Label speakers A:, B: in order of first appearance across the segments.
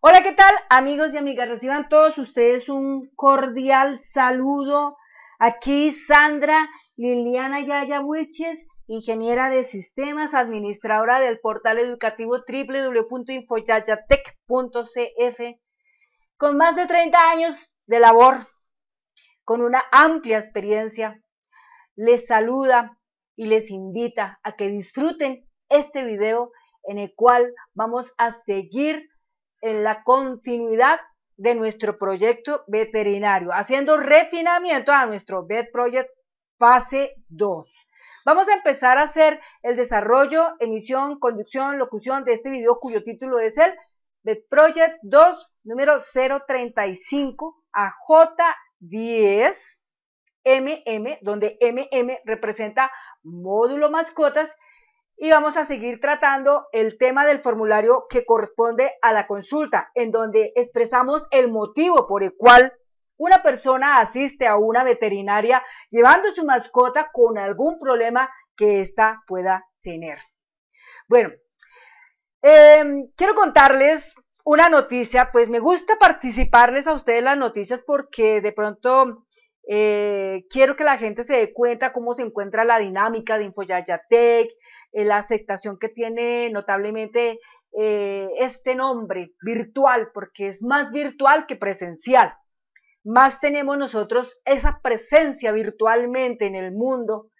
A: Hola, ¿qué tal amigos y amigas? Reciban todos ustedes un cordial saludo. Aquí Sandra Liliana Yaya ingeniera de sistemas, administradora del portal educativo www.infoyayatech.cf con más de 30 años de labor, con una amplia experiencia, les saluda y les invita a que disfruten este video en el cual vamos a seguir en la continuidad de nuestro proyecto veterinario, haciendo refinamiento a nuestro Vet Project fase 2. Vamos a empezar a hacer el desarrollo, emisión, conducción, locución de este video cuyo título es el Vet Project 2 número 035 a J10 MM, donde MM representa módulo mascotas y vamos a seguir tratando el tema del formulario que corresponde a la consulta, en donde expresamos el motivo por el cual una persona asiste a una veterinaria llevando su mascota con algún problema que ésta pueda tener. Bueno, em, quiero contarles una noticia, pues me gusta participarles a ustedes las noticias porque de pronto eh, quiero que la gente se dé cuenta cómo se encuentra la dinámica de Infoyayatec, eh, la aceptación que tiene notablemente eh, este nombre virtual, porque es más virtual que presencial. Más tenemos nosotros esa presencia virtualmente en el mundo,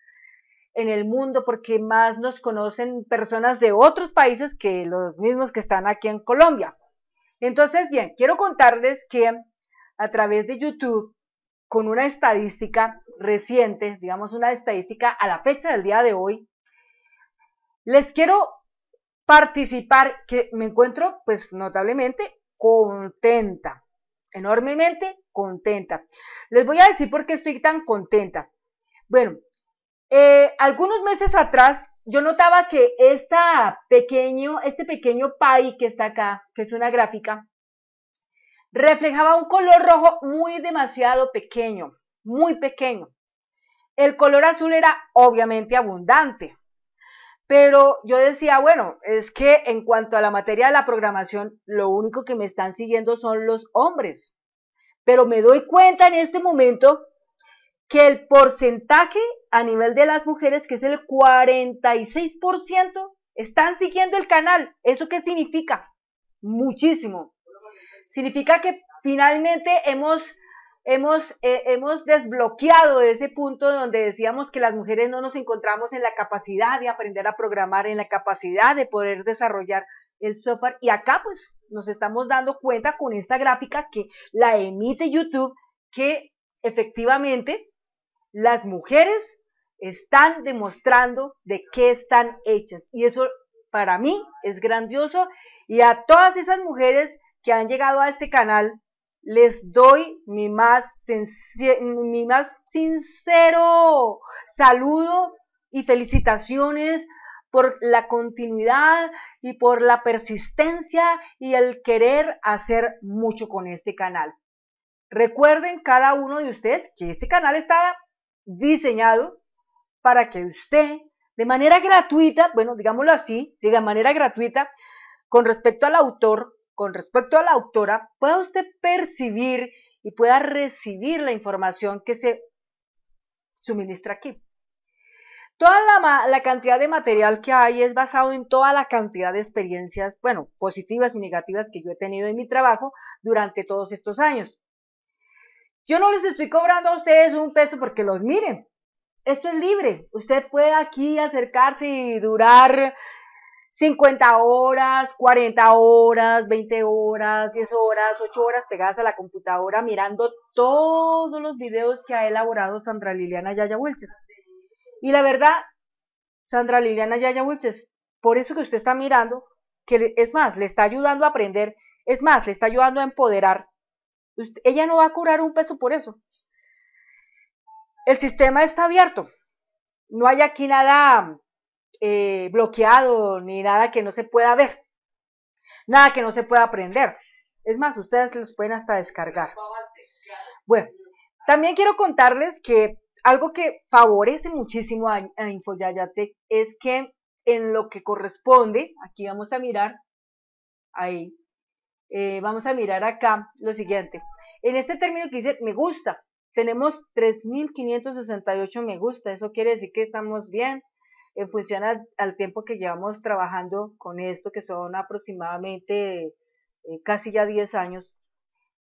A: en el mundo, porque más nos conocen personas de otros países que los mismos que están aquí en Colombia. Entonces, bien, quiero contarles que a través de YouTube con una estadística reciente, digamos una estadística a la fecha del día de hoy, les quiero participar que me encuentro pues notablemente contenta, enormemente contenta. Les voy a decir por qué estoy tan contenta. Bueno, eh, algunos meses atrás yo notaba que esta pequeño, este pequeño pie que está acá, que es una gráfica, reflejaba un color rojo muy demasiado pequeño, muy pequeño. El color azul era obviamente abundante, pero yo decía, bueno, es que en cuanto a la materia de la programación, lo único que me están siguiendo son los hombres. Pero me doy cuenta en este momento que el porcentaje a nivel de las mujeres, que es el 46%, están siguiendo el canal. ¿Eso qué significa? Muchísimo significa que finalmente eh, hemos, desbloqueado ese punto donde decíamos que las mujeres no nos encontramos en la capacidad de aprender a programar, en la capacidad de poder desarrollar el software. Y acá pues nos estamos dando cuenta con esta gráfica que la emite YouTube que efectivamente las mujeres están demostrando de qué están hechas. Y eso para mí es grandioso. Y a todas esas mujeres han llegado a este canal, les doy mi más, mi más sincero saludo y felicitaciones por la continuidad y por la persistencia y el querer hacer mucho con este canal. Recuerden cada uno de ustedes que este canal está diseñado para que usted, de manera gratuita, bueno, digámoslo así, de manera gratuita, con respecto al autor, con respecto a la autora, pueda usted percibir y pueda recibir la información que se suministra aquí. Toda la, la, cantidad de material que hay es basado en toda la cantidad de experiencias, bueno, positivas y negativas que yo he tenido en mi trabajo durante todos estos años. Yo no les estoy cobrando a ustedes un peso porque los miren. Esto es libre. Usted puede aquí acercarse y durar 50 horas, 40 horas, 20 horas, 10 horas, 8 horas pegadas a la computadora mirando todos los videos que ha elaborado Sandra Liliana Yaya Wilches. Y la verdad, Sandra Liliana Yaya Wilches, por eso que usted está mirando, que es más, le está ayudando a aprender, es más, le está ayudando a empoderar. ella no va a curar un peso por eso. El sistema está abierto. No hay aquí nada eh, bloqueado ni nada que no se pueda ver, nada que no se pueda aprender. Es más, ustedes los pueden hasta descargar. Bueno, también quiero contarles que algo que favorece muchísimo a, InfoYayate es que en lo que corresponde, aquí vamos a mirar, ahí, eh, vamos a mirar acá lo siguiente. En este término que dice me gusta, tenemos 3.568 me gusta, eso quiere decir que estamos bien, en función al, tiempo que llevamos trabajando con esto, que son aproximadamente eh, casi ya 10 años,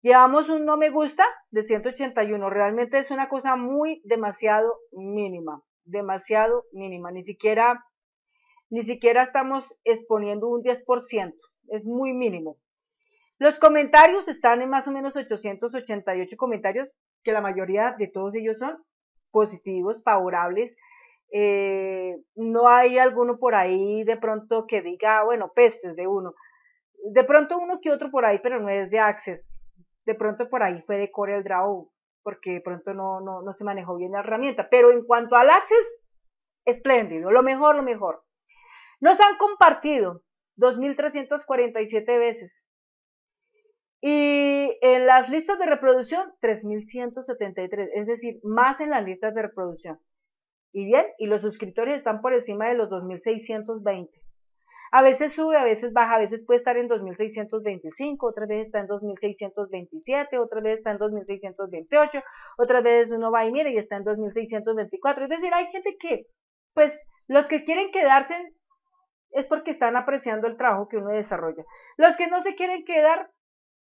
A: llevamos un no me gusta de 181. Realmente es una cosa muy demasiado mínima, demasiado mínima. Ni siquiera, ni siquiera estamos exponiendo un 10%, es muy mínimo. Los comentarios están en más o menos 888 comentarios, que la mayoría de todos ellos son positivos, favorables, eh, no hay alguno por ahí de pronto que diga, bueno, pestes de uno. De pronto uno que otro por ahí, pero no es de Access. De pronto por ahí fue de Corel Draw, porque de pronto no, no, no se manejó bien la herramienta. Pero en cuanto al Access, espléndido, lo mejor, lo mejor. Nos han compartido 2.347 veces. Y en las listas de reproducción, 3.173, es decir, más en las listas de reproducción. Y bien, y los suscriptores están por encima de los 2.620. A veces sube, a veces baja, a veces puede estar en 2.625, otras veces está en 2.627, otras veces está en 2.628, otras veces uno va y mira y está en 2.624. Es decir, hay gente que, pues, los que quieren quedarse es porque están apreciando el trabajo que uno desarrolla. Los que no se quieren quedar,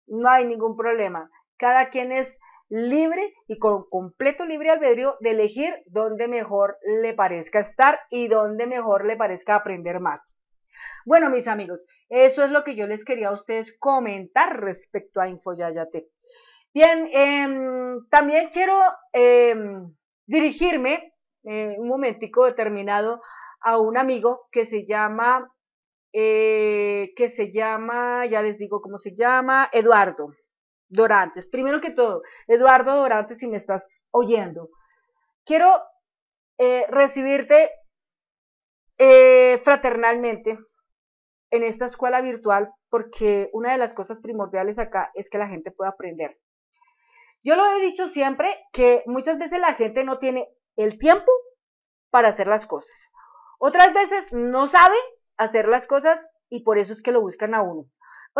A: no hay ningún problema. Cada quien es libre y con completo libre albedrío de elegir dónde mejor le parezca estar y donde mejor le parezca aprender más. Bueno, mis amigos, eso es lo que yo les quería a ustedes comentar respecto a Infoyayate. Bien, em, también quiero em, dirigirme en eh, un momentico determinado a un amigo que se llama, eh, que se llama, ya les digo cómo se llama, Eduardo. Dorantes. Primero que todo, Eduardo Dorantes, si me estás oyendo, quiero eh, recibirte eh, fraternalmente en esta escuela virtual porque una de las cosas primordiales acá es que la gente pueda aprender. Yo lo he dicho siempre que muchas veces la gente no tiene el tiempo para hacer las cosas. Otras veces no sabe hacer las cosas y por eso es que lo buscan a uno.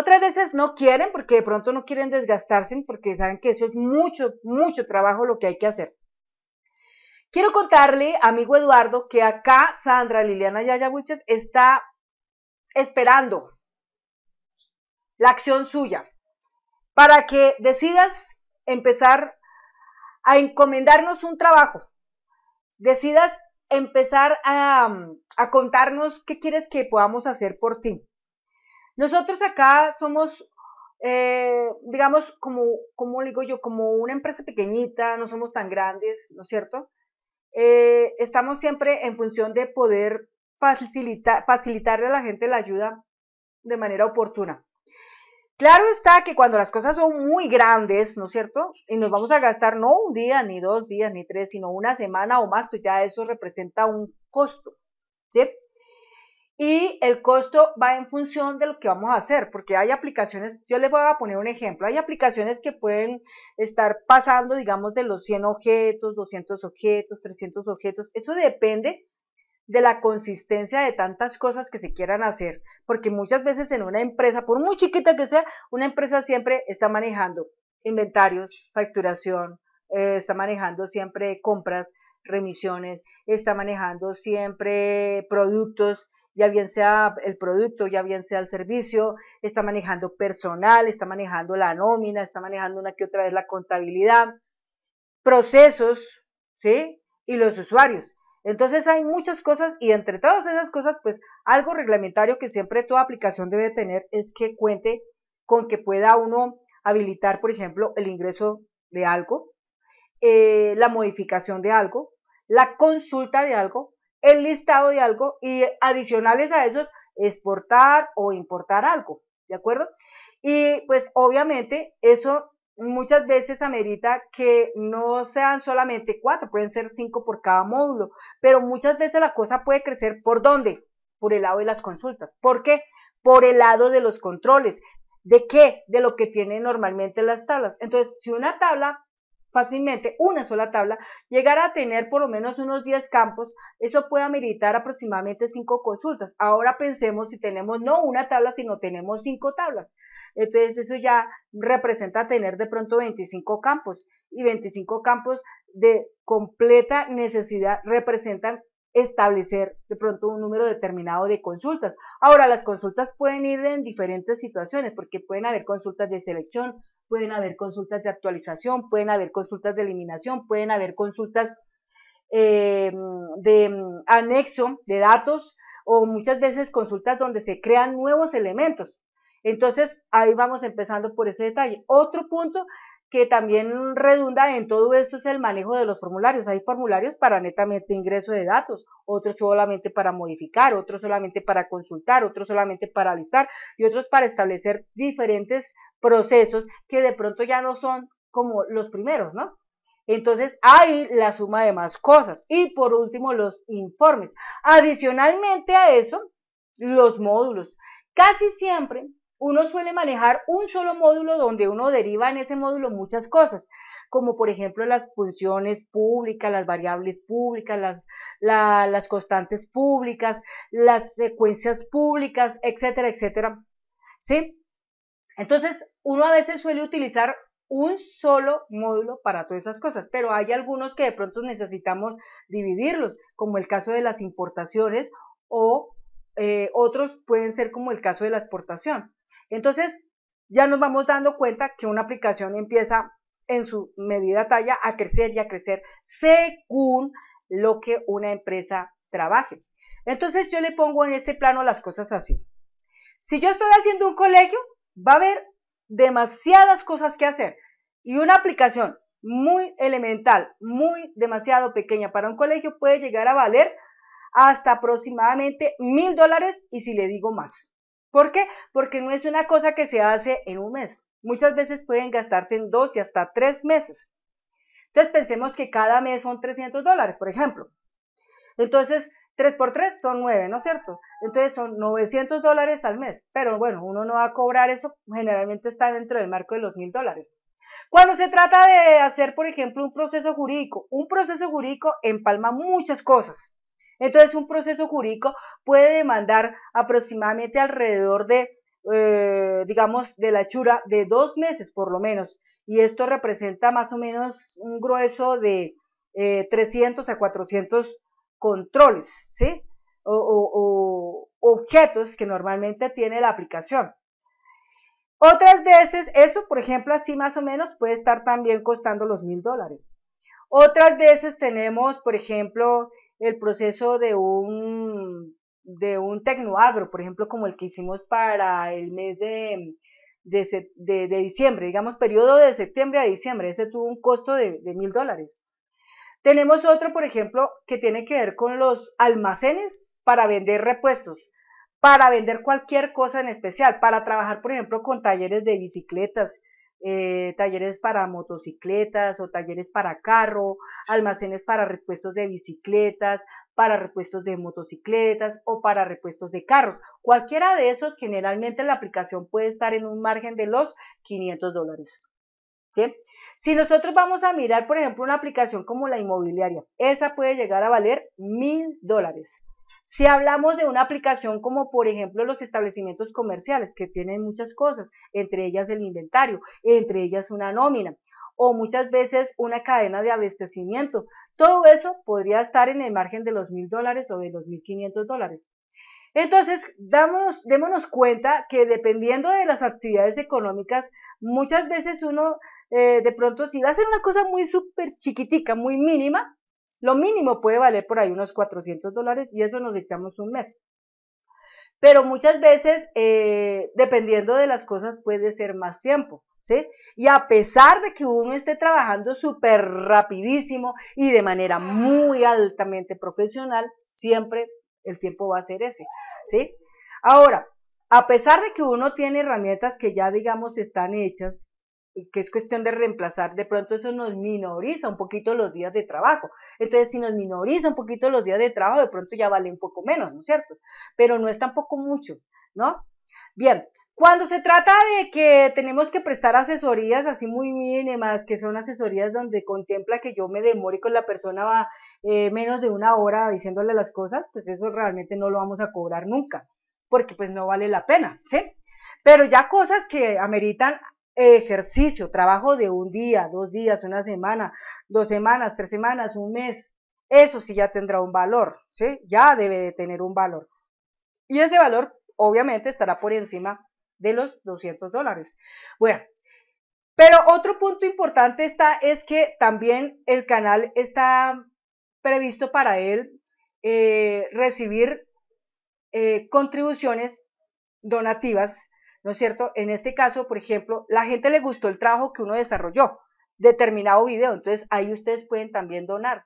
A: Otras veces no quieren porque de pronto no quieren desgastarse porque saben que eso es mucho, mucho trabajo lo que hay que hacer. Quiero contarle, amigo Eduardo, que acá Sandra Liliana Yaya está esperando la acción suya para que decidas empezar a encomendarnos un trabajo, decidas empezar a contarnos qué quieres que podamos hacer por ti. Nosotros acá somos, eh, digamos, como, como digo yo, como una empresa pequeñita, no somos tan grandes, ¿no es cierto? Eh, estamos siempre en función de poder facilitarle a la gente la ayuda de manera oportuna. Claro está que cuando las cosas son muy grandes, ¿no es cierto? Y nos vamos a gastar no un día, ni dos días, ni tres, sino una semana o más, pues ya eso representa un costo, ¿sí? y el costo va en función de lo que vamos a hacer, porque hay aplicaciones, yo les voy a poner un ejemplo, hay aplicaciones que pueden estar pasando, digamos, de los 100 objetos, 200 objetos, 300 objetos, eso depende de la consistencia de tantas cosas que se quieran hacer, porque muchas veces en una empresa, por muy chiquita que sea, una empresa siempre está manejando inventarios, facturación, eh, está manejando siempre compras, remisiones, está manejando siempre productos, ya bien sea el producto, ya bien sea el servicio, está manejando personal, está manejando la nómina, está manejando una que otra vez la contabilidad, procesos, ¿sí? Y los usuarios. Entonces hay muchas cosas y entre todas esas cosas, pues algo reglamentario que siempre toda aplicación debe tener es que cuente con que pueda uno habilitar, por ejemplo, el ingreso de algo, eh, la modificación de algo, la consulta de algo, el listado de algo y adicionales a esos, exportar o importar algo, ¿de acuerdo? Y pues obviamente eso muchas veces amerita que no sean solamente cuatro, pueden ser cinco por cada módulo, pero muchas veces la cosa puede crecer por dónde? Por el lado de las consultas. ¿Por qué? Por el lado de los controles. ¿De qué? De lo que tienen normalmente las tablas. Entonces, si una tabla fácilmente una sola tabla, llegar a tener por lo menos unos 10 campos, eso puede ameritar aproximadamente 5 consultas. Ahora pensemos si tenemos no una tabla, sino tenemos 5 tablas. Entonces eso ya representa tener de pronto 25 campos y 25 campos de completa necesidad representan establecer de pronto un número determinado de consultas. Ahora, las consultas pueden ir en diferentes situaciones, porque pueden haber consultas de selección, pueden haber consultas de actualización, pueden haber consultas de eliminación, pueden haber consultas eh, de mm, anexo de datos o muchas veces consultas donde se crean nuevos elementos. Entonces, ahí vamos empezando por ese detalle. Otro punto que también redunda en todo esto es el manejo de los formularios. Hay formularios para netamente ingreso de datos, otros solamente para modificar, otros solamente para consultar, otros solamente para listar y otros para establecer diferentes procesos que de pronto ya no son como los primeros, ¿no? Entonces, hay la suma de más cosas. Y por último, los informes. Adicionalmente a eso, los módulos. Casi siempre uno suele manejar un solo módulo donde uno deriva en ese módulo muchas cosas, como por ejemplo las funciones públicas, las variables públicas, las, constantes públicas, las secuencias públicas, etcétera, etcétera. ¿Sí? Entonces, uno a veces suele utilizar un solo módulo para todas esas cosas, pero hay algunos que de pronto necesitamos dividirlos, como el caso de las importaciones o eh, otros pueden ser como el caso de la exportación. Entonces, ya nos vamos dando cuenta que una aplicación empieza en su medida talla a crecer y a crecer según lo que una empresa trabaje. Entonces yo le pongo en este plano las cosas así. Si yo estoy haciendo un colegio, va a haber demasiadas cosas que hacer y una aplicación muy elemental, muy demasiado pequeña para un colegio puede llegar a valer hasta aproximadamente mil dólares y si le digo más. ¿Por qué? Porque no es una cosa que se hace en un mes. Muchas veces pueden gastarse en dos y hasta tres meses. Entonces pensemos que cada mes son 300 dólares, por ejemplo. Entonces, 3 por 3 son 9, ¿no es cierto? Entonces son 900 dólares al mes. Pero bueno, uno no va a cobrar eso, generalmente está dentro del marco de los 1000 dólares. Cuando se trata de hacer, por ejemplo, un proceso jurídico, un proceso jurídico empalma muchas cosas. Entonces, un proceso jurídico puede demandar aproximadamente alrededor de, eh, digamos, de la chura de dos meses por lo menos. Y esto representa más o menos un grueso de 300 eh, a 400 controles, ¿sí? O, o objetos que normalmente tiene la aplicación. Otras veces, eso, por ejemplo, así más o menos puede estar también costando los mil dólares. Otras veces tenemos, por ejemplo, el proceso de un, de un tecnoagro, por ejemplo, como el que hicimos para el mes de, de, de diciembre, digamos, periodo de septiembre a diciembre, ese tuvo un costo de mil dólares. Tenemos otro, por ejemplo, que tiene que ver con los almacenes para vender repuestos, para vender cualquier cosa en especial, para trabajar, por ejemplo, con talleres de bicicletas, eh, talleres para motocicletas o talleres para carro, almacenes para repuestos de bicicletas, para repuestos de motocicletas o para repuestos de carros. Cualquiera de esos, generalmente la aplicación puede estar en un margen de los 500 dólares. Si nosotros vamos a mirar, por ejemplo, una aplicación como la inmobiliaria, esa puede llegar a valer mil dólares. Si hablamos de una aplicación como por ejemplo los establecimientos comerciales que tienen muchas cosas, entre ellas el inventario, entre ellas una nómina o muchas veces una cadena de abastecimiento, todo eso podría estar en el margen de los mil dólares o de los mil quinientos dólares. Entonces, démonos cuenta que dependiendo de las actividades económicas, muchas veces uno eh, de pronto si va a ser una cosa muy súper chiquitica, muy mínima, lo mínimo puede valer por ahí unos 400 dólares y eso nos echamos un mes. Pero muchas veces, eh, dependiendo de las cosas, puede ser más tiempo. ¿Sí? Y a pesar de que uno esté trabajando súper rapidísimo y de manera muy altamente profesional, siempre el tiempo va a ser ese, ¿sí? Ahora, a pesar de que uno tiene herramientas que ya, digamos, están hechas, que es cuestión de reemplazar, de pronto eso nos minoriza un poquito los días de trabajo. Entonces, si nos minoriza un poquito los días de trabajo, de pronto ya vale un poco menos, ¿no es cierto? Pero no es tampoco mucho, ¿no? Bien, cuando se trata de que tenemos que prestar asesorías así muy mínimas, que son asesorías donde contempla que yo me demore con la persona va eh, menos de una hora diciéndole las cosas, pues eso realmente no lo vamos a cobrar nunca, porque pues no vale la pena, ¿sí? Pero ya cosas que ameritan ejercicio, trabajo de un día, dos días, una semana, dos semanas, tres semanas, un mes, eso sí ya tendrá un valor, ¿sí? Ya debe de tener un valor. Y ese valor obviamente estará por encima de los 200 dólares. Bueno, pero otro punto importante está es que también el canal está previsto para él eh, recibir eh, contribuciones donativas ¿no es cierto? En este caso, por ejemplo, la gente le gustó el trabajo que uno desarrolló, determinado video, entonces ahí ustedes pueden también donar.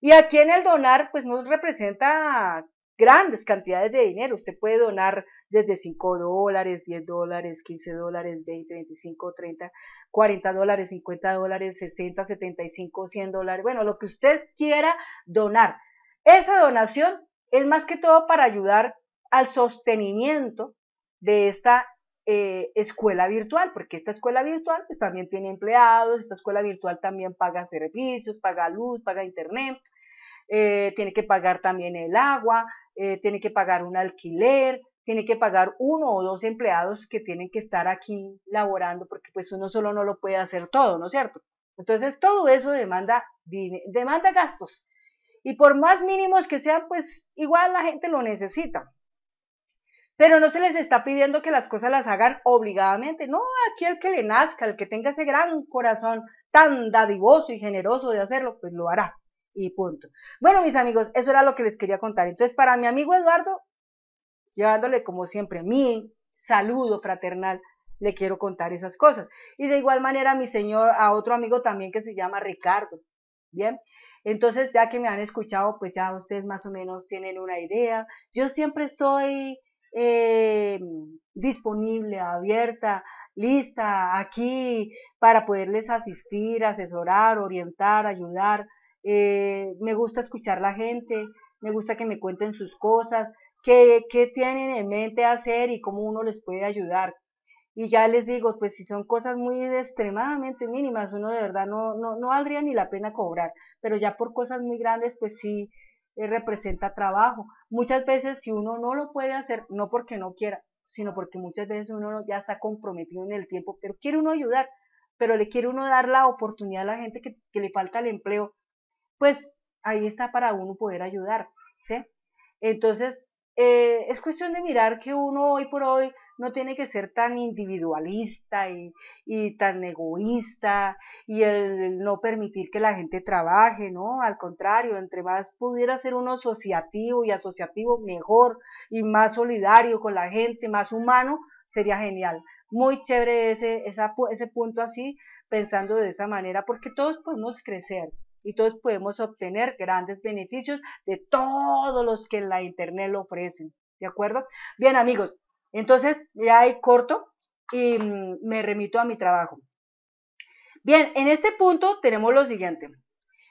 A: Y aquí en el donar, pues nos representa grandes cantidades de dinero. Usted puede donar desde 5 dólares, 10 dólares, 15 dólares, 20, 25, 30, 40 dólares, 50 dólares, 60, 75, 100 dólares. Bueno, lo que usted quiera donar. Esa donación es más que todo para ayudar al sostenimiento de esta eh, escuela virtual, porque esta escuela virtual pues también tiene empleados, esta escuela virtual también paga servicios, paga luz, paga internet, eh, tiene que pagar también el agua, eh, tiene que pagar un alquiler, tiene que pagar uno o dos empleados que tienen que estar aquí laborando, porque pues uno solo no lo puede hacer todo, ¿no es cierto? Entonces todo eso demanda, demanda gastos. Y por más mínimos que sean, pues igual la gente lo necesita. Pero no se les está pidiendo que las cosas las hagan obligadamente. No, aquí el que le nazca, el que tenga ese gran corazón tan dadivoso y generoso de hacerlo, pues lo hará. Y punto. Bueno, mis amigos, eso era lo que les quería contar. Entonces, para mi amigo Eduardo, llevándole como siempre mi saludo fraternal, le quiero contar esas cosas. Y de igual manera, a mi señor, a otro amigo también que se llama Ricardo. Bien, entonces ya que me han escuchado, pues ya ustedes más o menos tienen una idea. Yo siempre estoy eh, disponible, abierta, lista, aquí para poderles asistir, asesorar, orientar, ayudar. Eh, me gusta escuchar la gente, me gusta que me cuenten sus cosas, qué, qué tienen en mente hacer y cómo uno les puede ayudar, y ya les digo, pues si son cosas muy extremadamente mínimas, uno de verdad no, no, no valdría ni la pena cobrar, pero ya por cosas muy grandes, pues sí, eh, representa trabajo. Muchas veces si uno no lo puede hacer, no porque no quiera, sino porque muchas veces uno ya está comprometido en el tiempo, pero quiere uno ayudar, pero le quiere uno dar la oportunidad a la gente que, que le falta el empleo, pues ahí está para uno poder ayudar, ¿sí? Entonces, eh, es cuestión de mirar que uno hoy por hoy no tiene que ser tan individualista y, tan egoísta y el, no permitir que la gente trabaje, ¿no? Al contrario, entre más pudiera ser uno asociativo y asociativo mejor y más solidario con la gente, más humano, sería genial. Muy chévere ese punto así, pensando de esa manera, porque todos podemos crecer y todos podemos obtener grandes beneficios de todos los que la internet lo ofrecen. ¿De acuerdo? Bien, amigos, entonces ya hay corto y mm, me remito a mi trabajo. Bien, en este punto tenemos lo siguiente.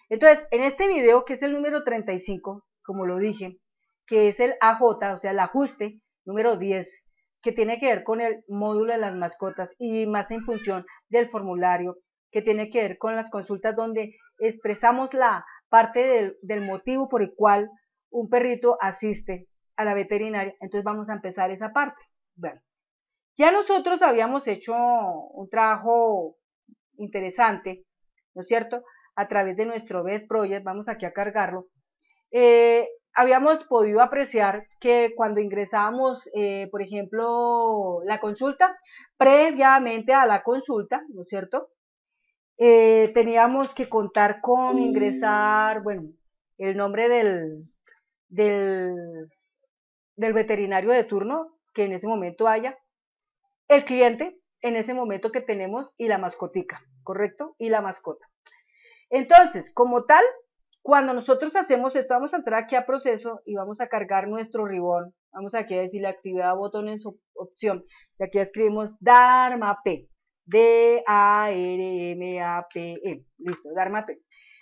A: Entonces, en este video, que es el número 35, como lo dije, que es el AJ, o sea, el ajuste número 10, que tiene que ver con el módulo de las mascotas y más en función del formulario, que tiene que ver con las consultas donde expresamos la parte del, motivo por el cual un perrito asiste a la veterinaria. Entonces vamos a empezar esa parte. Bueno, ya nosotros habíamos hecho un trabajo interesante, ¿no es cierto? A través de nuestro Bed Project, vamos aquí a cargarlo. Eh, habíamos podido apreciar que cuando ingresábamos, eh, por ejemplo, la consulta, previamente a la consulta, ¿no es cierto? Eh, teníamos que contar con mm. ingresar, bueno, el nombre del, del, veterinario de turno que en ese momento haya, el cliente en ese momento que tenemos y la mascotica, ¿correcto? Y la mascota. Entonces, como tal, cuando nosotros hacemos esto, vamos a entrar aquí a proceso y vamos a cargar nuestro ribón. Vamos aquí a decirle actividad botón en su opción. Y aquí escribimos dar P. D-A-R-M-A-P-E. Listo, DARMAP.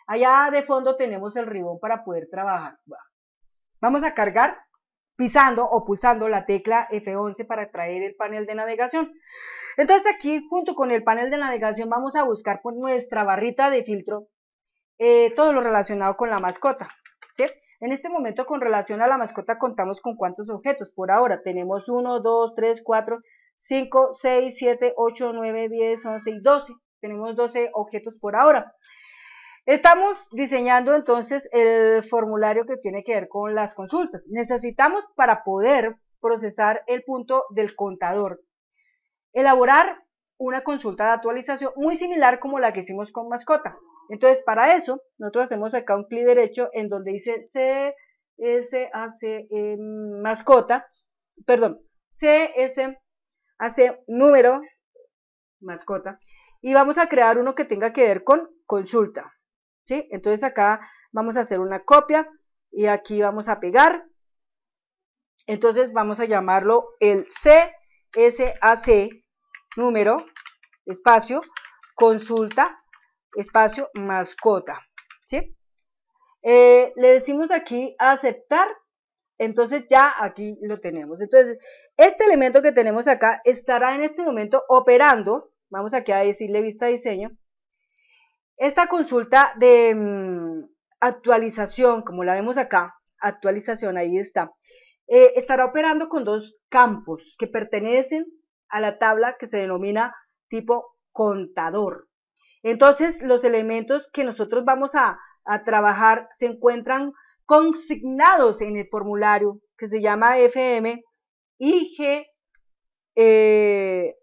A: Allá de fondo tenemos el ribón para poder trabajar. Vamos a cargar pisando o pulsando la tecla F11 para traer el panel de navegación. Entonces aquí junto con el panel de navegación vamos a buscar por nuestra barrita de filtro eh, todo lo relacionado con la mascota. En este momento con relación a la mascota contamos con cuántos objetos. Por ahora tenemos 1, 2, 3, 4, 5, 6, 7, 8, 9, 10, 11 y 12. Tenemos 12 objetos por ahora. Estamos diseñando entonces el formulario que tiene que ver con las consultas. Necesitamos para poder procesar el punto del contador, elaborar una consulta de actualización muy similar como la que hicimos con mascota. Entonces, para eso, nosotros hacemos acá un clic derecho en donde dice CSAC mascota, perdón, CSAC hace número, mascota, y vamos a crear uno que tenga que ver con consulta. ¿sí? Entonces acá vamos a hacer una copia y aquí vamos a pegar. Entonces vamos a llamarlo el CSAC número, espacio, consulta, espacio, mascota. ¿sí? Eh, le decimos aquí aceptar entonces ya aquí lo tenemos. Entonces, este elemento que tenemos acá estará en este momento operando, vamos aquí a decirle vista diseño, esta consulta de mm, actualización, como la vemos acá, actualización, ahí está, eh, estará operando con dos campos que pertenecen a la tabla que se denomina tipo contador. Entonces, los elementos que nosotros vamos a trabajar se encuentran consignados en el formulario que se llama FM IG M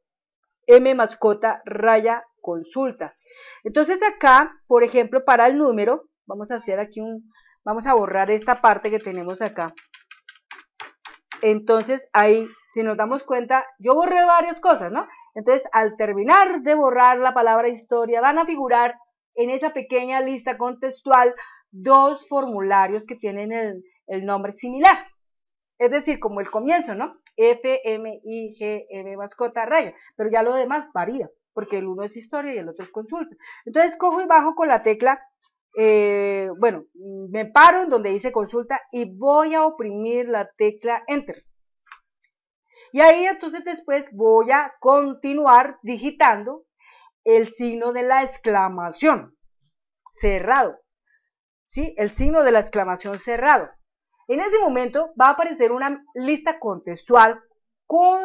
A: eh, mascota raya consulta. Entonces acá, por ejemplo, para el número, vamos a hacer aquí un, vamos a borrar esta parte que tenemos acá. Entonces ahí, si nos damos cuenta, yo borré varias cosas, ¿no? Entonces al terminar de borrar la palabra historia, van a figurar en esa pequeña lista contextual dos formularios que tienen el, nombre similar. Es decir, como el comienzo, ¿no? F, M, I, G, M, mascota, raya. Pero ya lo demás varía, porque el uno es historia y el otro es consulta. Entonces cojo y bajo con la tecla, eh, bueno, me paro en donde dice consulta y voy a oprimir la tecla Enter. Y ahí entonces después voy a continuar digitando el signo de la exclamación cerrado. ¿Sí? El signo de la exclamación cerrado. En ese momento va a aparecer una lista contextual con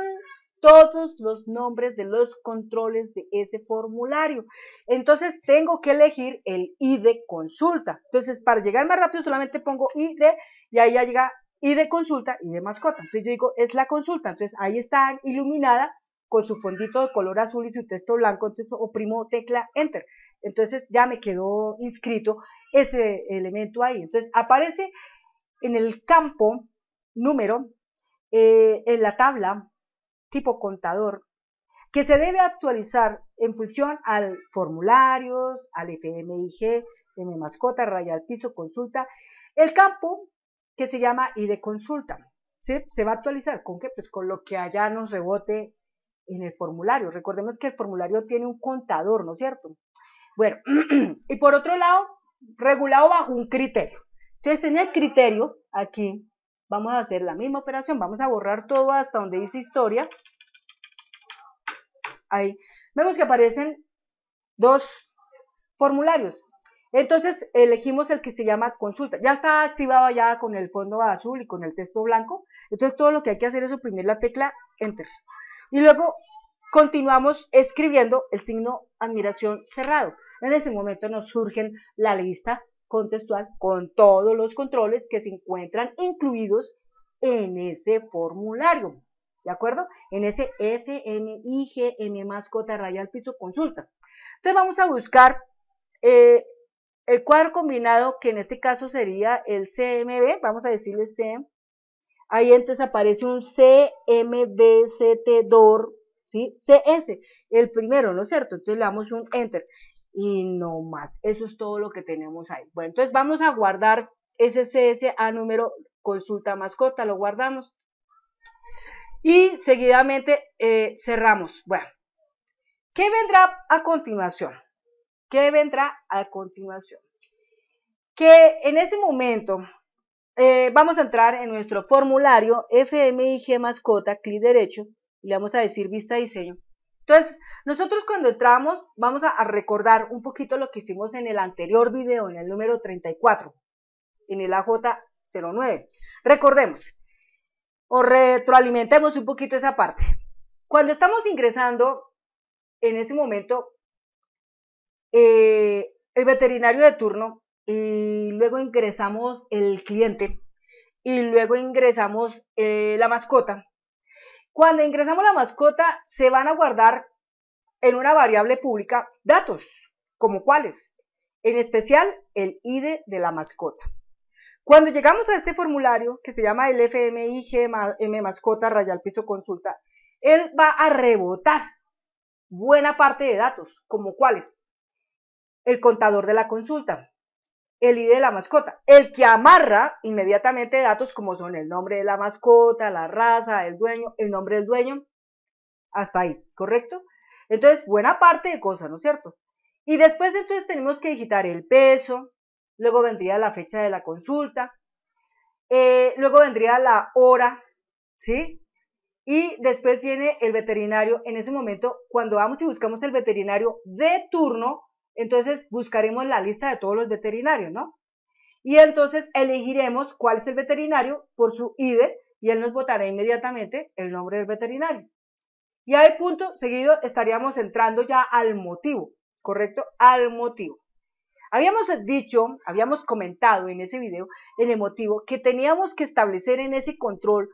A: todos los nombres de los controles de ese formulario. Entonces tengo que elegir el ID consulta. Entonces para llegar más rápido solamente pongo ID y ahí ya llega de consulta, y de mascota. Entonces yo digo, es la consulta. Entonces ahí está iluminada con su fondito de color azul y su texto blanco, entonces oprimo tecla Enter. Entonces ya me quedó inscrito ese elemento ahí. Entonces aparece en el campo número, eh, en la tabla tipo contador, que se debe actualizar en función al formularios, al FMIG, M mascota, raya piso, consulta, el campo que se llama ID consulta. ¿sí? Se va a actualizar con qué? Pues con lo que allá nos rebote en el formulario. Recordemos que el formulario tiene un contador, ¿no es cierto? Bueno, y por otro lado, regulado bajo un criterio. Entonces, en el criterio, aquí vamos a hacer la misma operación, vamos a borrar todo hasta donde dice historia. Ahí vemos que aparecen dos formularios. Entonces elegimos el que se llama consulta. Ya está activado ya con el fondo azul y con el texto blanco. Entonces todo lo que hay que hacer es oprimir la tecla Enter. Y luego continuamos escribiendo el signo admiración cerrado. En ese momento nos surge la lista contextual con todos los controles que se encuentran incluidos en ese formulario. ¿De acuerdo? En ese FMIGM mascota raya al piso consulta. Entonces vamos a buscar eh, el cuadro combinado que en este caso sería el CMB. Vamos a decirle cmb Ahí entonces aparece un CMBCT ¿sí? CS, el primero, ¿no es cierto? Entonces le damos un Enter y no más. Eso es todo lo que tenemos ahí. Bueno, entonces vamos a guardar ese a número consulta mascota, lo guardamos. Y seguidamente eh, cerramos. Bueno, ¿qué vendrá a continuación? ¿Qué vendrá a continuación? Que en ese momento eh, vamos a entrar en nuestro formulario FMIG mascota, clic derecho, y le vamos a decir vista diseño. Entonces, nosotros cuando entramos, vamos a, recordar un poquito lo que hicimos en el anterior video, en el número 34, en el AJ09. Recordemos, o retroalimentemos un poquito esa parte. Cuando estamos ingresando, en ese momento, eh, el veterinario de turno y luego ingresamos el cliente y luego ingresamos eh, la mascota. Cuando ingresamos la mascota, se van a guardar en una variable pública datos, como cuáles, en especial el ID de la mascota. Cuando llegamos a este formulario, que se llama el FMIGM mascota rayal piso consulta, él va a rebotar buena parte de datos, como cuáles, el contador de la consulta, el ID de la mascota, el que amarra inmediatamente datos como son el nombre de la mascota, la raza, el dueño, el nombre del dueño, hasta ahí, ¿correcto? Entonces, buena parte de cosas, ¿no es cierto? Y después entonces tenemos que digitar el peso, luego vendría la fecha de la consulta, eh, luego vendría la hora, ¿sí? Y después viene el veterinario. En ese momento, cuando vamos y buscamos el veterinario de turno, entonces buscaremos la lista de todos los veterinarios, ¿no? Y entonces elegiremos cuál es el veterinario por su ID y él nos votará inmediatamente el nombre del veterinario. Y ahí punto seguido estaríamos entrando ya al motivo, ¿correcto? Al motivo. Habíamos dicho, habíamos comentado en ese video, en el motivo, que teníamos que establecer en ese control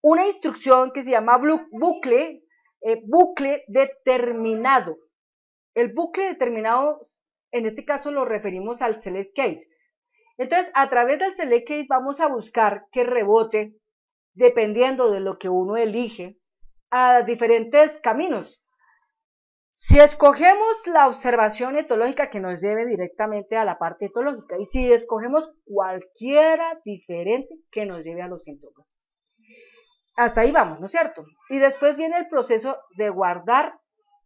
A: una instrucción que se llama bucle, eh, bucle determinado. El bucle determinado, en este caso lo referimos al select case. Entonces, a través del select case vamos a buscar que rebote, dependiendo de lo que uno elige, a diferentes caminos. Si escogemos la observación etológica que nos lleve directamente a la parte etológica y si escogemos cualquiera diferente que nos lleve a los síntomas. Hasta ahí vamos, ¿no es cierto? Y después viene el proceso de guardar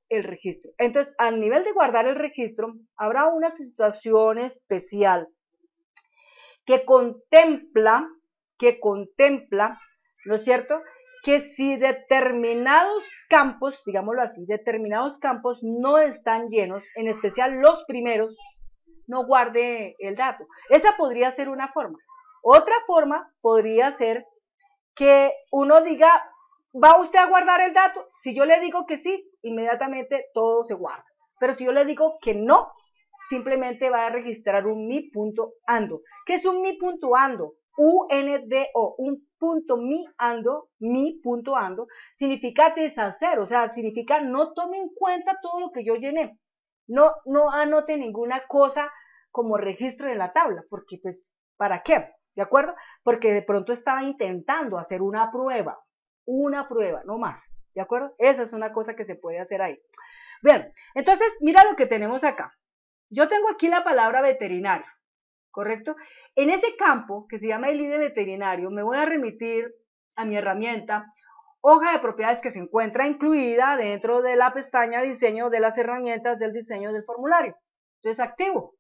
A: el registro. Entonces, a nivel de guardar el registro, habrá una situación especial que contempla, que contempla, ¿no es cierto? Que si determinados campos, digámoslo así, determinados campos no están llenos, en especial los primeros, no guarde el dato. Esa podría ser una forma. Otra forma podría ser que uno diga, ¿va usted a guardar el dato? Si yo le digo que sí, inmediatamente todo se guarda. Pero si yo le digo que no, simplemente va a registrar un mi punto ando. ¿Qué es un mi punto ando? o, un punto mi ando, mi punto ando, significa deshacer, o sea, significa no tome en cuenta todo lo que yo llené. No, no anote ninguna cosa como registro en la tabla, porque pues, ¿para qué? ¿De acuerdo? Porque de pronto estaba intentando hacer una prueba, una prueba, no más. ¿De acuerdo? Esa es una cosa que se puede hacer ahí. Bien, entonces mira lo que tenemos acá. Yo tengo aquí la palabra veterinario, ¿correcto? En ese campo que se llama el ID veterinario, me voy a remitir a mi herramienta hoja de propiedades que se encuentra incluida dentro de la pestaña diseño de las herramientas del diseño del formulario. Entonces activo.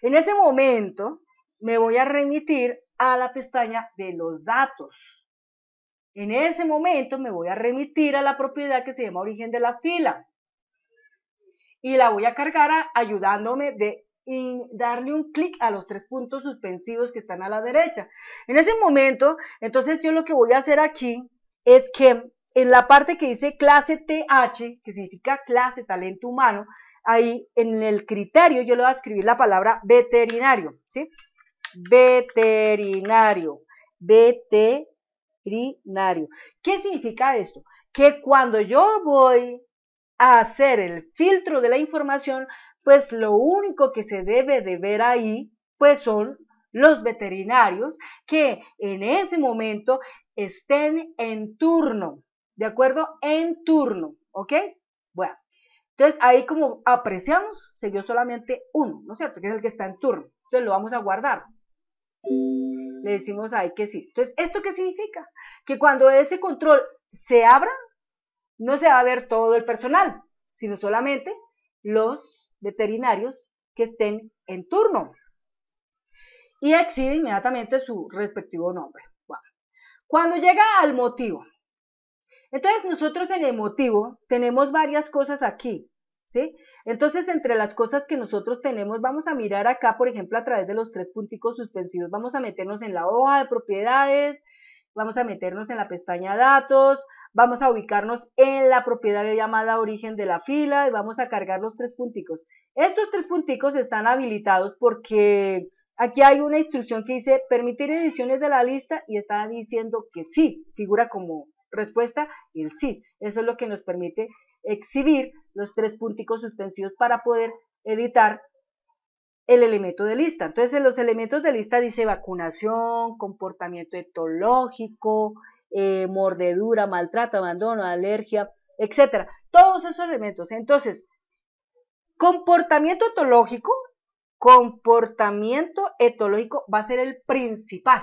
A: En ese momento me voy a remitir a la pestaña de los datos. En ese momento me voy a remitir a la propiedad que se llama origen de la fila y la voy a cargar ayudándome de darle un clic a los tres puntos suspensivos que están a la derecha. En ese momento, entonces yo lo que voy a hacer aquí es que en la parte que dice clase TH, que significa clase talento humano, ahí en el criterio yo le voy a escribir la palabra veterinario, ¿sí? Veterinario, vt ¿Qué significa esto? Que cuando yo voy a hacer el filtro de la información, pues lo único que se debe de ver ahí, pues son los veterinarios que en ese momento estén en turno, ¿de acuerdo? En turno, ¿ok? Bueno, entonces ahí como apreciamos, se dio solamente uno, ¿no es cierto? Que es el que está en turno. Entonces lo vamos a guardar. Le decimos hay que sí. Entonces, ¿esto qué significa? Que cuando ese control se abra, no se va a ver todo el personal, sino solamente los veterinarios que estén en turno. Y exhibe inmediatamente su respectivo nombre. cuando llega al motivo, entonces nosotros en el motivo tenemos varias cosas aquí. Entonces, entre las cosas que nosotros tenemos, vamos a mirar acá, por ejemplo, a través de los tres punticos suspensivos, vamos a meternos en la hoja de propiedades, vamos a meternos en la pestaña datos, vamos a ubicarnos en la propiedad llamada origen de la fila y vamos a cargar los tres punticos. Estos tres punticos están habilitados porque aquí hay una instrucción que dice permitir ediciones de la lista y está diciendo que sí, figura como respuesta el sí. Eso es lo que nos permite exhibir los tres punticos suspensivos para poder editar el elemento de lista. Entonces, en los elementos de lista dice vacunación, comportamiento etológico, eh, mordedura, maltrato, abandono, alergia, etcétera. Todos esos elementos. Entonces, comportamiento etológico, comportamiento etológico va a ser el principal.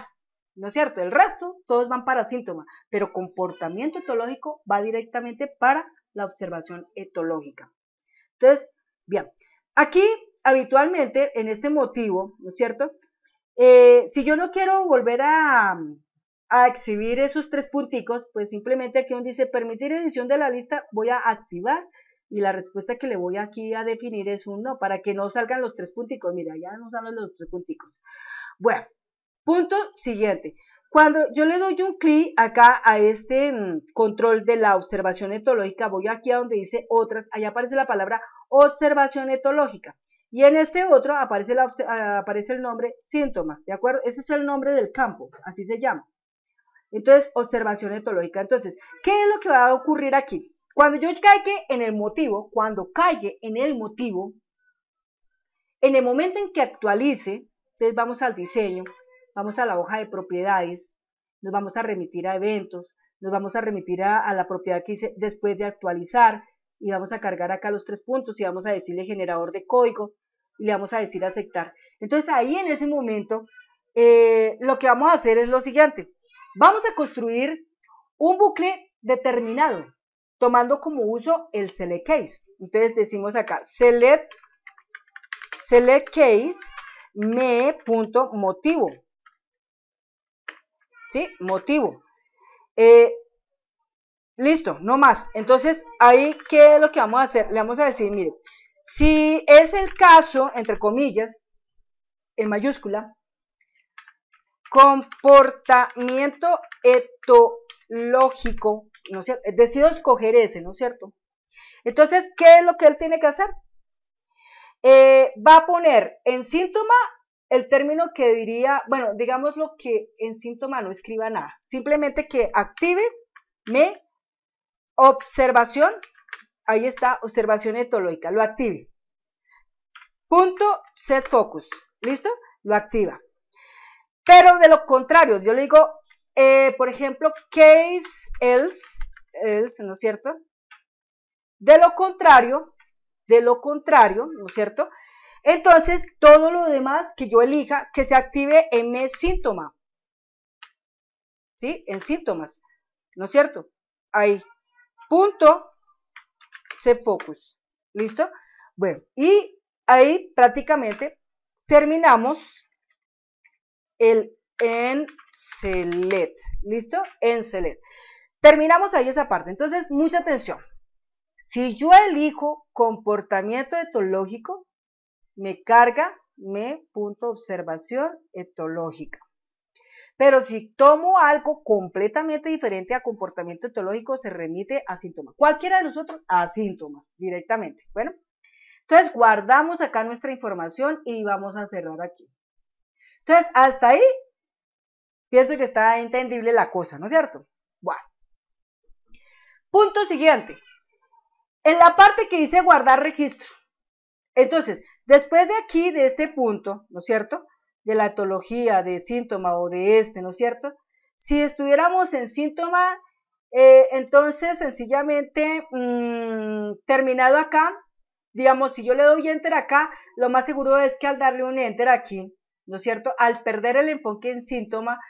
A: ¿No es cierto? El resto, todos van para síntomas, pero comportamiento etológico va directamente para la observación etológica. Entonces, bien, aquí habitualmente en este motivo, ¿no es cierto? Eh, si yo no quiero volver a, exhibir esos tres punticos, pues simplemente aquí donde dice permitir edición de la lista, voy a activar y la respuesta que le voy aquí a definir es un no, para que no salgan los tres punticos. Mira, ya no salen los tres punticos. Bueno, punto siguiente. Cuando yo le doy un clic acá a este mm, control de la observación etológica, voy aquí a donde dice otras, allá aparece la palabra observación etológica. Y en este otro aparece, ah, aparece el nombre síntomas, ¿de acuerdo? Ese es el nombre del campo, así se llama. Entonces, observación etológica. Entonces, ¿qué es lo que va a ocurrir aquí? Cuando yo caiga en el motivo, cuando caiga en el motivo, en el momento en que actualice, entonces vamos al diseño, vamos a la hoja de propiedades, nos vamos a remitir a eventos, nos vamos a remitir a, la propiedad que hice después de actualizar y vamos a cargar acá los tres puntos y vamos a decirle generador de código y le vamos a decir aceptar. Entonces ahí en ese momento eh, lo que vamos a hacer es lo siguiente. Vamos a construir un bucle determinado tomando como uso el select case. Entonces decimos acá select, select case me.motivo. ¿sí? Motivo. Eh, listo, no más. Entonces, ahí, ¿qué es lo que vamos a hacer? Le vamos a decir, mire, si es el caso, entre comillas, en mayúscula, comportamiento etológico, ¿no es cierto? Decido escoger ese, ¿no es cierto? Entonces, ¿qué es lo que él tiene que hacer? Eh, va a poner en síntoma el término que diría, bueno, digamos lo que en síntoma no escriba nada, simplemente que active me observación, ahí está, observación etológica, lo active. Punto set focus, ¿listo? Lo activa. Pero de lo contrario, yo le digo, eh, por ejemplo, case else, else, ¿no es cierto? De lo contrario, de lo contrario, ¿no es cierto? Entonces, todo lo demás que yo elija, que se active en mi síntoma. ¿Sí? En síntomas. ¿No es cierto? Ahí. Punto. se focus. ¿Listo? Bueno, y ahí prácticamente terminamos el en select. ¿Listo? En select. Terminamos ahí esa parte. Entonces, mucha atención. Si yo elijo comportamiento etológico, me carga me punto observación etológica. Pero si tomo algo completamente diferente a comportamiento etológico, se remite a síntomas. Cualquiera de nosotros a síntomas directamente. Bueno, entonces guardamos acá nuestra información y vamos a cerrar aquí. Entonces, hasta ahí pienso que está entendible la cosa, ¿no es cierto? Bueno. Punto siguiente. En la parte que dice guardar registro, entonces, después de aquí, de este punto, ¿no es cierto? De la etología, de síntoma o de este, ¿no es cierto? Si estuviéramos en síntoma, eh, entonces sencillamente mm, terminado acá, digamos, si yo le doy enter acá, lo más seguro es que al darle un enter aquí, ¿no es cierto? Al perder el enfoque en síntoma,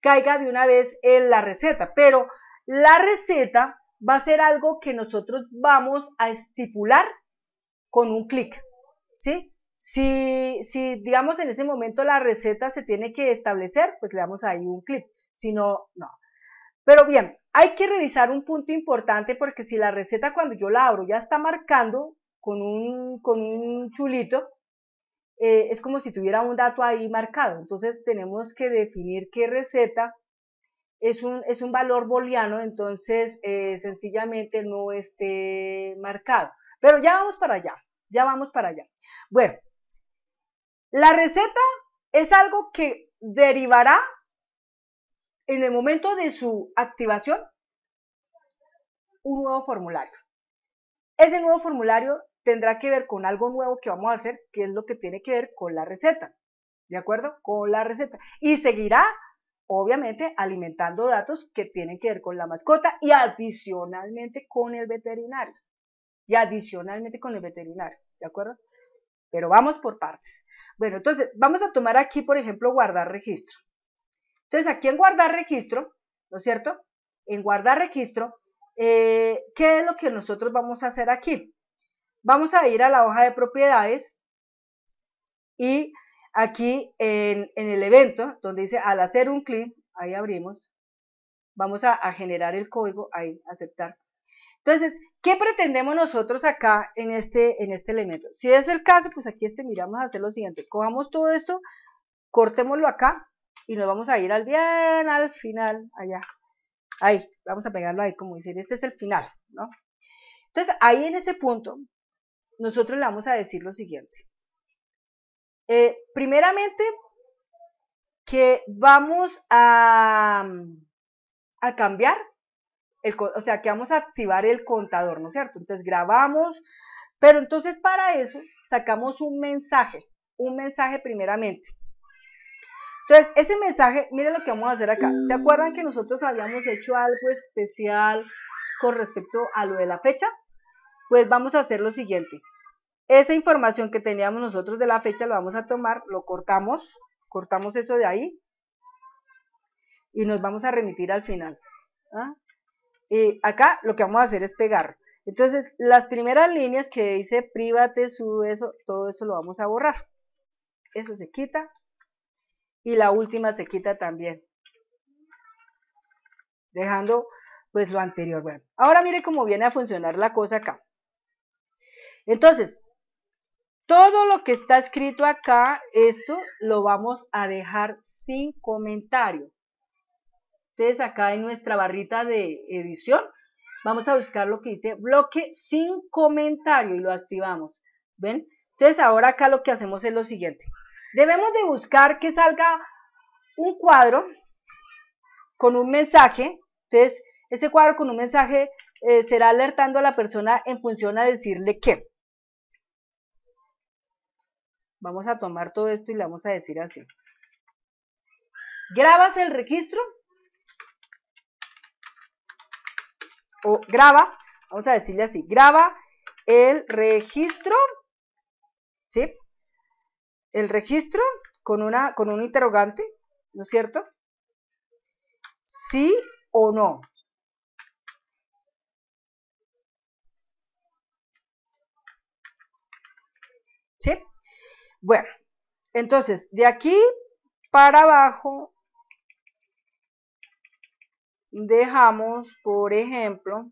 A: caiga de una vez en la receta, pero la receta va a ser algo que nosotros vamos a estipular con un clic. ¿sí? Si, digamos, en ese momento la receta se tiene que establecer, pues le damos ahí un clip, si no, no. Pero bien, hay que revisar un punto importante porque si la receta cuando yo la abro ya está marcando con un, chulito, eh, es como si tuviera un dato ahí marcado. Entonces tenemos que definir qué receta es un, valor booleano, entonces eh, sencillamente no esté marcado. Pero ya vamos para allá ya vamos para allá. Bueno, la receta es algo que derivará en el momento de su activación un nuevo formulario. Ese nuevo formulario tendrá que ver con algo nuevo que vamos a hacer, que es lo que tiene que ver con la receta. ¿De acuerdo? Con la receta. Y seguirá, obviamente, alimentando datos que tienen que ver con la mascota y adicionalmente con el veterinario y adicionalmente con el veterinario, ¿de acuerdo? Pero vamos por partes. Bueno, entonces vamos a tomar aquí, por ejemplo, guardar registro. Entonces aquí en guardar registro, ¿no es cierto? En guardar registro, eh, ¿qué es lo que nosotros vamos a hacer aquí? Vamos a ir a la hoja de propiedades y aquí en, el evento, donde dice al hacer un clic, ahí abrimos, vamos a, a generar el código, ahí aceptar entonces, ¿qué pretendemos nosotros acá este, en este, elemento? Si es el caso, pues aquí este miramos a hacer lo siguiente. Cojamos todo esto, cortémoslo acá y nos vamos a ir al bien, al final, allá. Ahí, vamos a pegarlo ahí, como decir, este es el final, ¿no? Entonces, ahí en ese punto, nosotros le vamos a decir lo siguiente. Eh, primeramente, que vamos a, a cambiar o sea, que vamos a activar el contador, ¿no es cierto? Entonces grabamos, pero entonces para eso sacamos un mensaje, un mensaje primeramente. Entonces, ese mensaje, miren lo que vamos a hacer acá. ¿Se acuerdan que nosotros habíamos hecho algo especial con respecto a lo de la fecha? Pues vamos a hacer lo siguiente. Esa información que teníamos nosotros de la fecha lo vamos a tomar, lo cortamos, cortamos eso de ahí y nos vamos a remitir al final. ¿Ah? Y acá lo que vamos a hacer es pegar. Entonces, las primeras líneas que dice private, su eso, todo eso lo vamos a borrar. Eso se quita. Y la última se quita también. Dejando pues lo anterior. Bueno, ahora mire cómo viene a funcionar la cosa acá. Entonces, todo lo que está escrito acá, esto lo vamos a dejar sin comentario. Entonces acá en nuestra barrita de edición, vamos a buscar lo que dice bloque sin comentario y lo activamos. ¿Ven? Entonces ahora acá lo que hacemos es lo siguiente. Debemos de buscar que salga un cuadro con un mensaje. Entonces ese cuadro con un mensaje eh, será alertando a la persona en función a decirle qué. Vamos a tomar todo esto y le vamos a decir así. Grabas el registro o graba, vamos a decirle así, graba el registro, ¿sí? El registro con, una, con un interrogante, ¿no es cierto? Sí o no. ¿Sí? Bueno, entonces, de aquí para abajo dejamos, por ejemplo,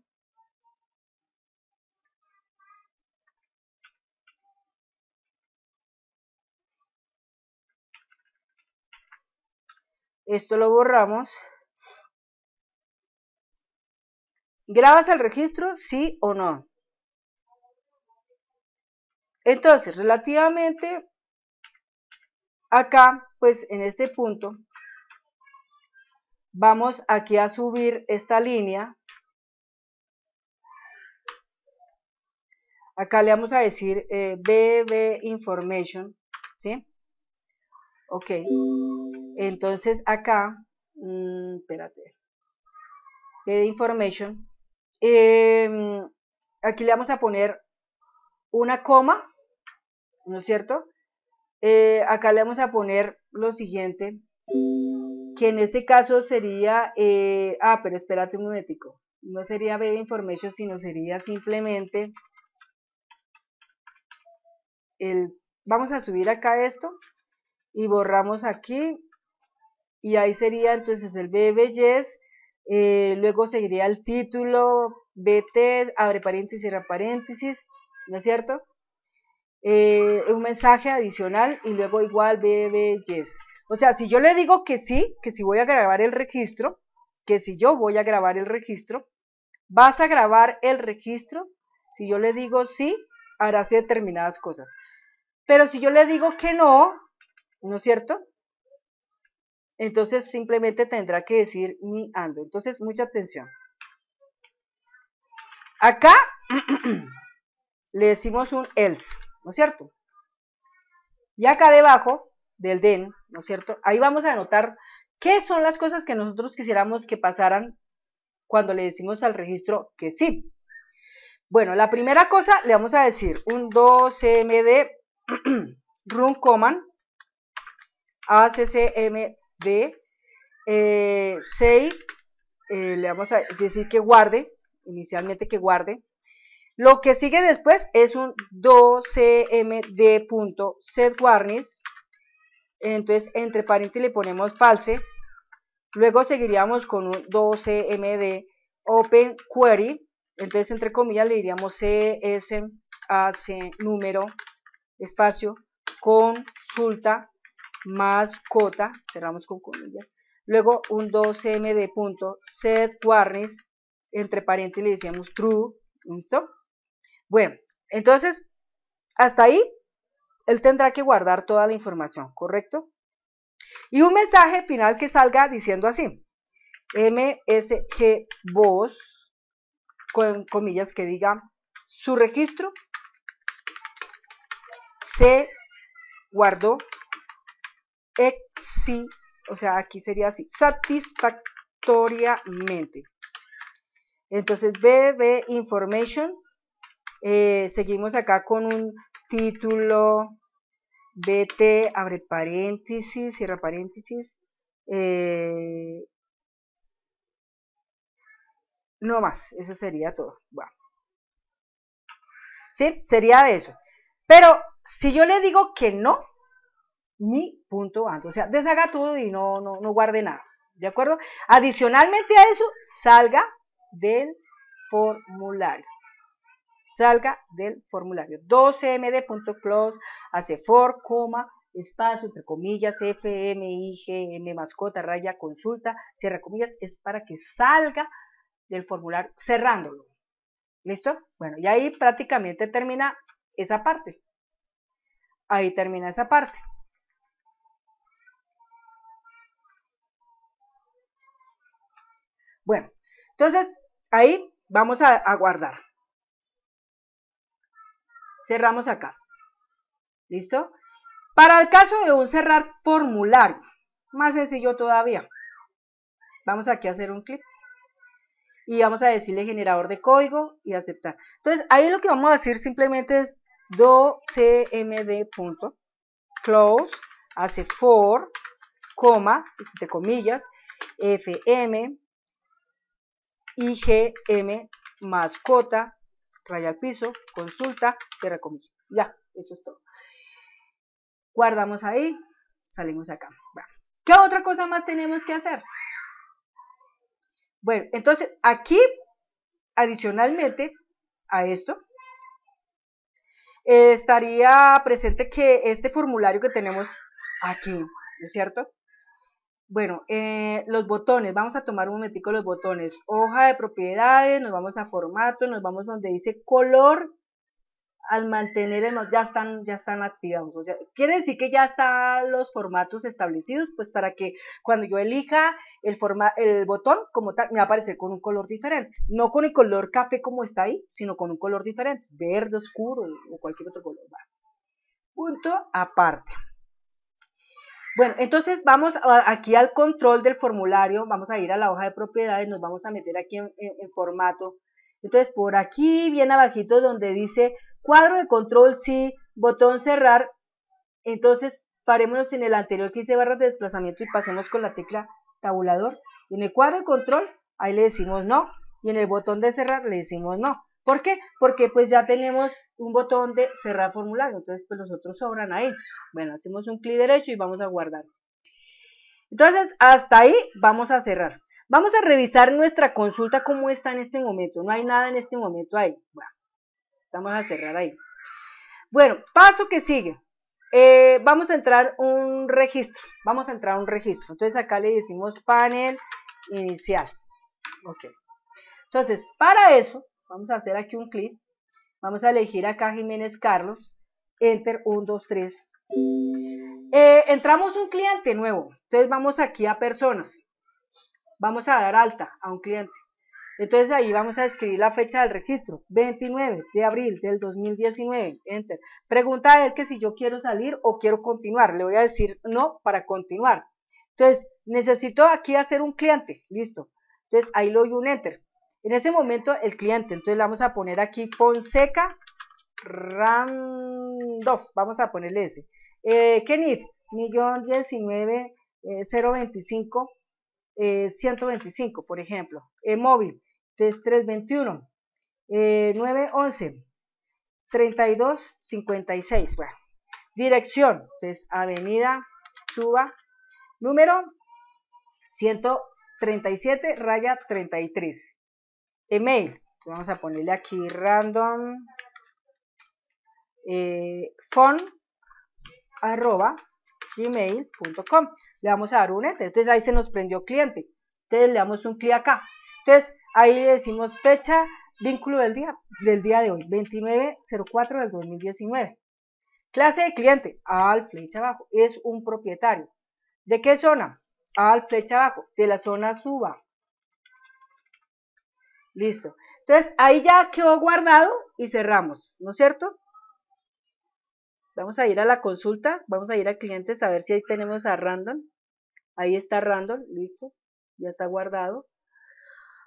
A: esto lo borramos. ¿Grabas el registro? Sí o no. Entonces, relativamente acá, pues en este punto, Vamos aquí a subir esta línea. Acá le vamos a decir eh, BB Information, ¿sí? Ok. Entonces acá, mmm, espérate, BB Information. Em, aquí le vamos a poner una coma, ¿no es cierto? Eh, acá le vamos a poner lo siguiente, que en este caso sería, eh, ah, pero espérate un momentico, no sería Baby Information, sino sería simplemente el, vamos a subir acá esto y borramos aquí y ahí sería entonces el BB Yes, eh, luego seguiría el título, BT, abre paréntesis, cierra paréntesis, ¿no es cierto? Eh, un mensaje adicional y luego igual BB Yes. O sea, si yo le digo que sí, que si voy a grabar el registro, que si yo voy a grabar el registro, vas a grabar el registro, si yo le digo sí, harás determinadas cosas. Pero si yo le digo que no, ¿no es cierto? Entonces simplemente tendrá que decir mi ando. Entonces, mucha atención. Acá le decimos un else, ¿no es cierto? Y acá debajo del DEN, ¿no es cierto? Ahí vamos a anotar qué son las cosas que nosotros quisiéramos que pasaran cuando le decimos al registro que sí. Bueno, la primera cosa le vamos a decir un 2 cmd run command ACCMD eh, 6, eh, le vamos a decir que guarde, inicialmente que guarde. Lo que sigue después es un 2 warnings entonces, entre paréntesis le ponemos false. Luego seguiríamos con un 12 de Open Query. Entonces, entre comillas, le diríamos hace número espacio consulta más cota, cerramos con comillas, luego un 12 de punto set warnings, entre paréntesis le decíamos true, ¿listo? Bueno, entonces, hasta ahí él tendrá que guardar toda la información, ¿correcto? Y un mensaje final que salga diciendo así, MSG voz, con comillas que diga, su registro se guardó o sea, aquí sería así, satisfactoriamente. Entonces, BB Information, eh, seguimos acá con un título, bt, abre paréntesis, cierra paréntesis, eh, no más, eso sería todo. Bueno. ¿Sí? Sería eso. Pero si yo le digo que no, mi punto antes, o sea, deshaga todo y no, no, no guarde nada, ¿de acuerdo? Adicionalmente a eso, salga del formulario salga del formulario. 12md.close hace for, coma, espacio, entre comillas, FM, m mascota, raya, consulta, cierra comillas, es para que salga del formulario cerrándolo. ¿Listo? Bueno, y ahí prácticamente termina esa parte. Ahí termina esa parte. Bueno, entonces ahí vamos a, a guardar. Cerramos acá. ¿Listo? Para el caso de un cerrar formulario, más sencillo todavía. Vamos aquí a hacer un clic y vamos a decirle generador de código y aceptar. Entonces, ahí lo que vamos a decir simplemente es do cmd.close hace for, coma, entre comillas, fm, igm, mascota, raya al piso, consulta, cierra comillas. Ya, eso es todo. Guardamos ahí, salimos acá. ¿Qué otra cosa más tenemos que hacer? Bueno, entonces aquí, adicionalmente a esto, estaría presente que este formulario que tenemos aquí, ¿no es cierto? Bueno, eh, los botones, vamos a tomar un momentico los botones. Hoja de propiedades, nos vamos a formato, nos vamos donde dice color. Al mantener el ya están, ya están activados. O sea, quiere decir que ya están los formatos establecidos, pues para que cuando yo elija el, el botón como tal, me va a aparecer con un color diferente. No con el color café como está ahí, sino con un color diferente, verde, oscuro o cualquier otro color. Punto aparte. Bueno, entonces vamos aquí al control del formulario, vamos a ir a la hoja de propiedades, nos vamos a meter aquí en, formato. Entonces, por aquí, bien abajito, donde dice cuadro de control, sí, botón cerrar, entonces parémonos en el anterior que dice barras de desplazamiento y pasemos con la tecla tabulador. En el cuadro de control, ahí le decimos no, y en el botón de cerrar le decimos no. ¿Por qué? Porque pues ya tenemos un botón de cerrar formulario, entonces pues los otros sobran ahí. Bueno, hacemos un clic derecho y vamos a guardar. Entonces, hasta ahí vamos a cerrar. Vamos a revisar nuestra consulta como está en este momento. No hay nada en este momento ahí. Bueno, vamos a cerrar ahí. Bueno, paso que sigue. Eh, vamos a entrar un registro. Vamos a entrar un registro. Entonces acá le decimos panel inicial. Ok. Entonces, para eso Vamos a hacer aquí un clic. Vamos a elegir acá Jiménez Carlos. Enter 1, 2, 3. entramos un cliente nuevo. Entonces vamos aquí a personas. Vamos a dar alta a un cliente. Entonces ahí vamos a escribir la fecha del registro, 29 de abril del 2019, enter. Pregunta a él que si yo quiero salir o quiero continuar, le voy a decir no para continuar. Entonces, necesito aquí hacer un cliente, listo. Entonces ahí le doy un enter. En ese momento el cliente, entonces le vamos a poner aquí Fonseca Randolph, vamos a ponerle ese. Eh, Kenit, millón diecinueve 125, eh, eh, por ejemplo. Eh, móvil, entonces 321 911 3256. Bueno, dirección, entonces Avenida Suba, número 137 raya 33 email. Entonces vamos a ponerle aquí random eh, gmail.com. Le vamos a dar un enter. Entonces ahí se nos prendió cliente. Entonces le damos un clic acá. Entonces ahí le decimos fecha, vínculo del día, del día de hoy, 29.04 del 2019. Clase de cliente, al flecha abajo, es un propietario. ¿De qué zona? Al flecha abajo, de la zona suba. Listo. Entonces, ahí ya quedó guardado y cerramos, ¿no es cierto? Vamos a ir a la consulta, vamos a ir a clientes a ver si ahí tenemos a random. Ahí está random, listo, ya está guardado.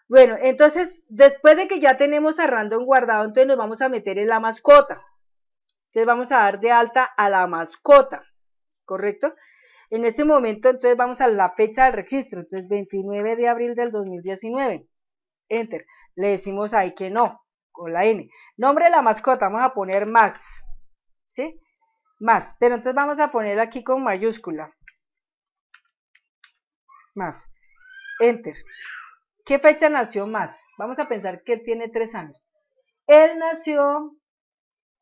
A: Bueno, entonces, después de que ya tenemos a random guardado, entonces nos vamos a meter en la mascota. Entonces vamos a dar de alta a la mascota, ¿correcto? En este momento, entonces vamos a la fecha del registro, entonces 29 de abril del 2019. Enter. Le decimos ahí que no, con la N. Nombre de la mascota, vamos a poner más. ¿Sí? Más. Pero entonces vamos a poner aquí con mayúscula. Más. Enter. ¿Qué fecha nació más? Vamos a pensar que él tiene tres años. Él nació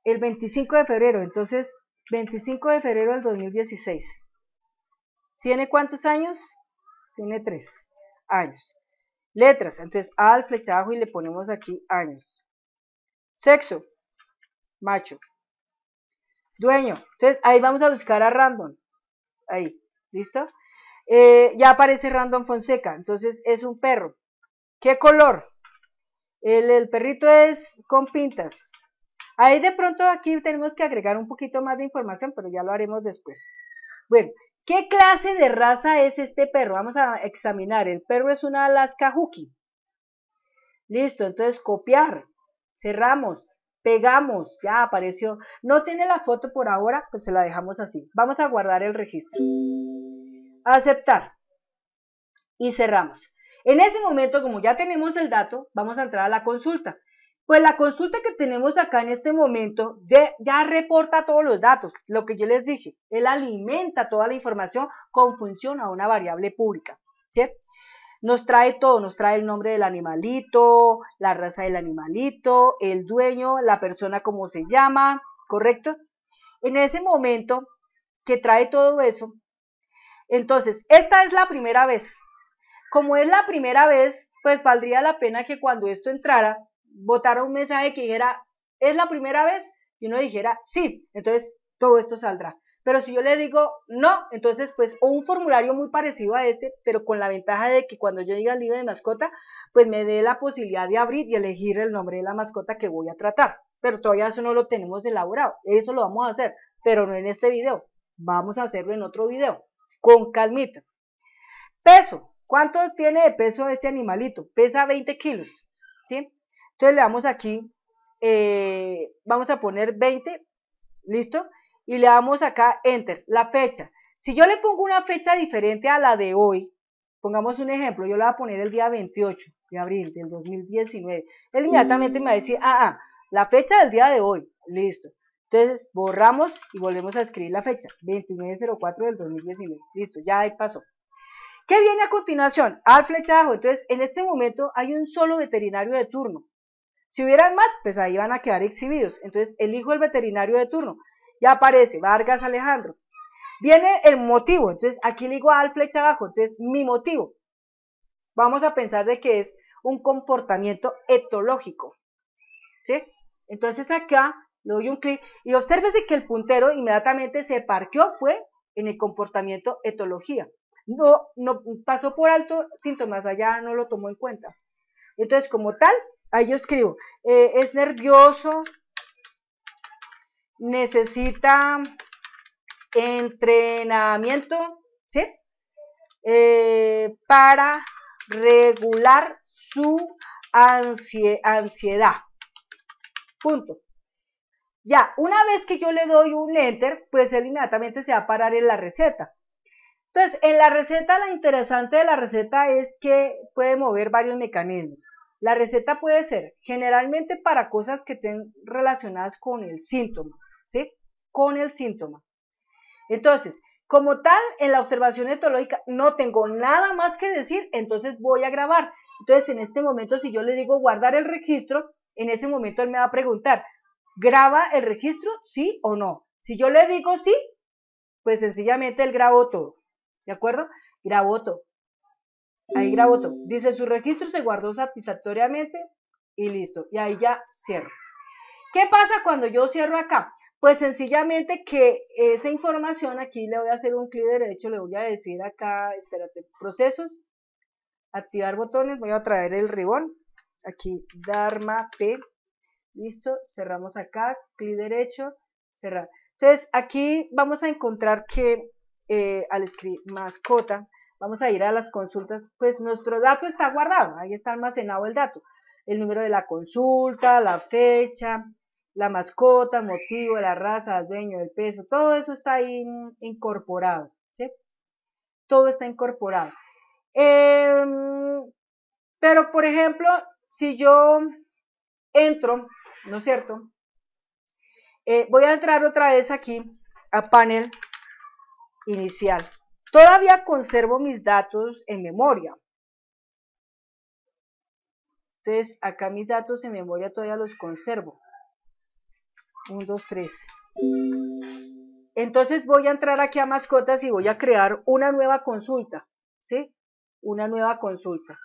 A: el 25 de febrero, entonces 25 de febrero del 2016. ¿Tiene cuántos años? Tiene tres años. Letras, entonces al flechajo y le ponemos aquí años. Sexo, macho. Dueño, entonces ahí vamos a buscar a random. Ahí, ¿listo? Eh, ya aparece Random Fonseca, entonces es un perro. ¿Qué color? El, el, perrito es con pintas. Ahí de pronto aquí tenemos que agregar un poquito más de información, pero ya lo haremos después. Bueno, ¿Qué clase de raza es este perro? Vamos a examinar. El perro es una Alaska Husky. Listo, entonces copiar. Cerramos, pegamos, ya apareció. No tiene la foto por ahora, pues se la dejamos así. Vamos a guardar el registro. Aceptar. Y cerramos. En ese momento, como ya tenemos el dato, vamos a entrar a la consulta. Pues la consulta que tenemos acá en este momento ya reporta todos los datos, lo que yo les dije, él alimenta toda la información con función a una variable pública, ¿Sí? Nos trae todo, nos trae el nombre del animalito, la raza del animalito, el dueño, la persona como se llama, ¿correcto? En ese momento que trae todo eso, entonces, esta es la primera vez. Como es la primera vez, pues valdría la pena que cuando esto entrara, botara un mensaje que dijera, es la primera vez, y uno dijera, sí, entonces todo esto saldrá. Pero si yo le digo no, entonces pues o un formulario muy parecido a este, pero con la ventaja de que cuando yo diga el libro de mascota, pues me dé la posibilidad de abrir y elegir el nombre de la mascota que voy a tratar. Pero todavía eso no lo tenemos elaborado. Eso lo vamos a hacer, pero no en este video. Vamos a hacerlo en otro video, con calmita. Peso. ¿Cuánto tiene de peso este animalito? Pesa 20 kilos. ¿sí? Entonces le damos aquí, eh, vamos a poner 20, ¿listo? Y le damos acá Enter, la fecha. Si yo le pongo una fecha diferente a la de hoy, pongamos un ejemplo, yo le voy a poner el día 28 de abril del 2019, él inmediatamente me va a decir, ah, ah, la fecha del día de hoy, listo. Entonces borramos y volvemos a escribir la fecha, 2904 del 2019, listo, ya ahí pasó. ¿Qué viene a continuación? Al flechazo. Entonces, en este momento hay un solo veterinario de turno. Si hubieran más, pues ahí van a quedar exhibidos. Entonces, elijo el veterinario de turno. Ya aparece Vargas Alejandro. Viene el motivo. Entonces, aquí le digo al flecha abajo. Entonces, mi motivo. Vamos a pensar de que es un comportamiento etológico. ¿Sí? Entonces, acá le doy un clic y obsérvese que el puntero inmediatamente se parqueó, fue en el comportamiento etología. No, no pasó por alto síntomas allá, no lo tomó en cuenta. Entonces, como tal, ahí yo escribo, eh, es nervioso, necesita entrenamiento, ¿sí? Eh, para regular su ansiedad. Punto. Ya, una vez que yo le doy un enter, pues él inmediatamente se va a parar en la receta. Entonces, en la receta, lo interesante de la receta es que puede mover varios mecanismos. La receta puede ser generalmente para cosas que estén relacionadas con el síntoma, ¿sí? Con el síntoma. Entonces, como tal, en la observación etológica no tengo nada más que decir, entonces voy a grabar. Entonces, en este momento, si yo le digo guardar el registro, en ese momento él me va a preguntar, ¿graba el registro? ¿Sí o no? Si yo le digo sí, pues sencillamente él grabó todo. ¿De acuerdo? Grabó todo. Ahí grabo mm. Dice su registro se guardó satisfactoriamente y listo. Y ahí ya cierro. ¿Qué pasa cuando yo cierro acá? Pues sencillamente que esa información aquí le voy a hacer un clic derecho, le voy a decir acá, espérate, procesos, activar botones, voy a traer el ribón, aquí Dharma P, listo, cerramos acá, clic derecho, cerrar. Entonces aquí vamos a encontrar que eh, al escribir mascota, vamos a ir a las consultas, pues nuestro dato está guardado, ahí está almacenado el dato, el número de la consulta, la fecha, la mascota, el motivo, la raza, el dueño, el peso, todo eso está ahí incorporado, ¿sí? Todo está incorporado. Em, pero, por ejemplo, si yo entro, ¿no es cierto? Eh, voy a entrar otra vez aquí a panel inicial. Todavía conservo mis datos en memoria. Entonces, acá mis datos en memoria todavía los conservo. 1, 2, 3. Entonces voy a entrar aquí a mascotas y voy a crear una nueva consulta. ¿Sí? Una nueva consulta.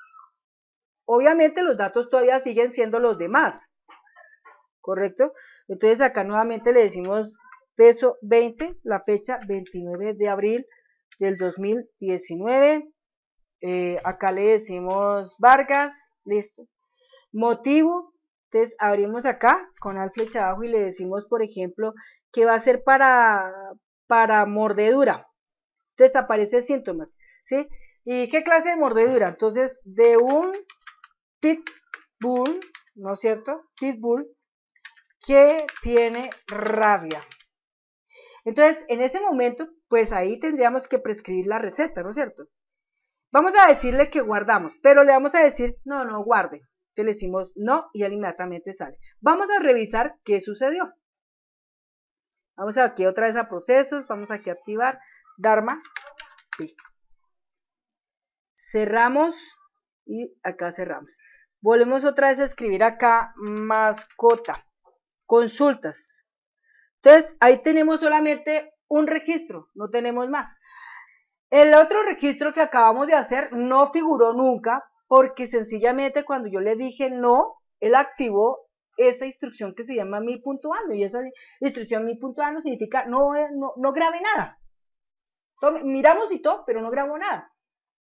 A: Obviamente los datos todavía siguen siendo los demás. ¿Correcto? Entonces acá nuevamente le decimos peso 20, la fecha 29 de abril del 2019. Eh, acá le decimos Vargas, listo. Motivo, entonces abrimos acá con al flecha abajo y le decimos, por ejemplo, que va a ser para, para mordedura. Entonces aparece síntomas, ¿sí? ¿Y qué clase de mordedura? Entonces, de un pitbull, ¿no es cierto? Pitbull que tiene rabia. Entonces, en ese momento, pues ahí tendríamos que prescribir la receta, ¿no es cierto? Vamos a decirle que guardamos, pero le vamos a decir, no, no guarde. Entonces le decimos no y él inmediatamente sale. Vamos a revisar qué sucedió. Vamos aquí otra vez a procesos, vamos aquí a activar Dharma. Cerramos y acá cerramos. Volvemos otra vez a escribir acá mascota, consultas. Entonces ahí tenemos solamente un registro, no tenemos más. El otro registro que acabamos de hacer no figuró nunca porque sencillamente cuando yo le dije no, él activó esa instrucción que se llama mi puntuando. y esa instrucción mi punto significa no, eh, no, grabe nada. miramos y todo, pero no grabó nada.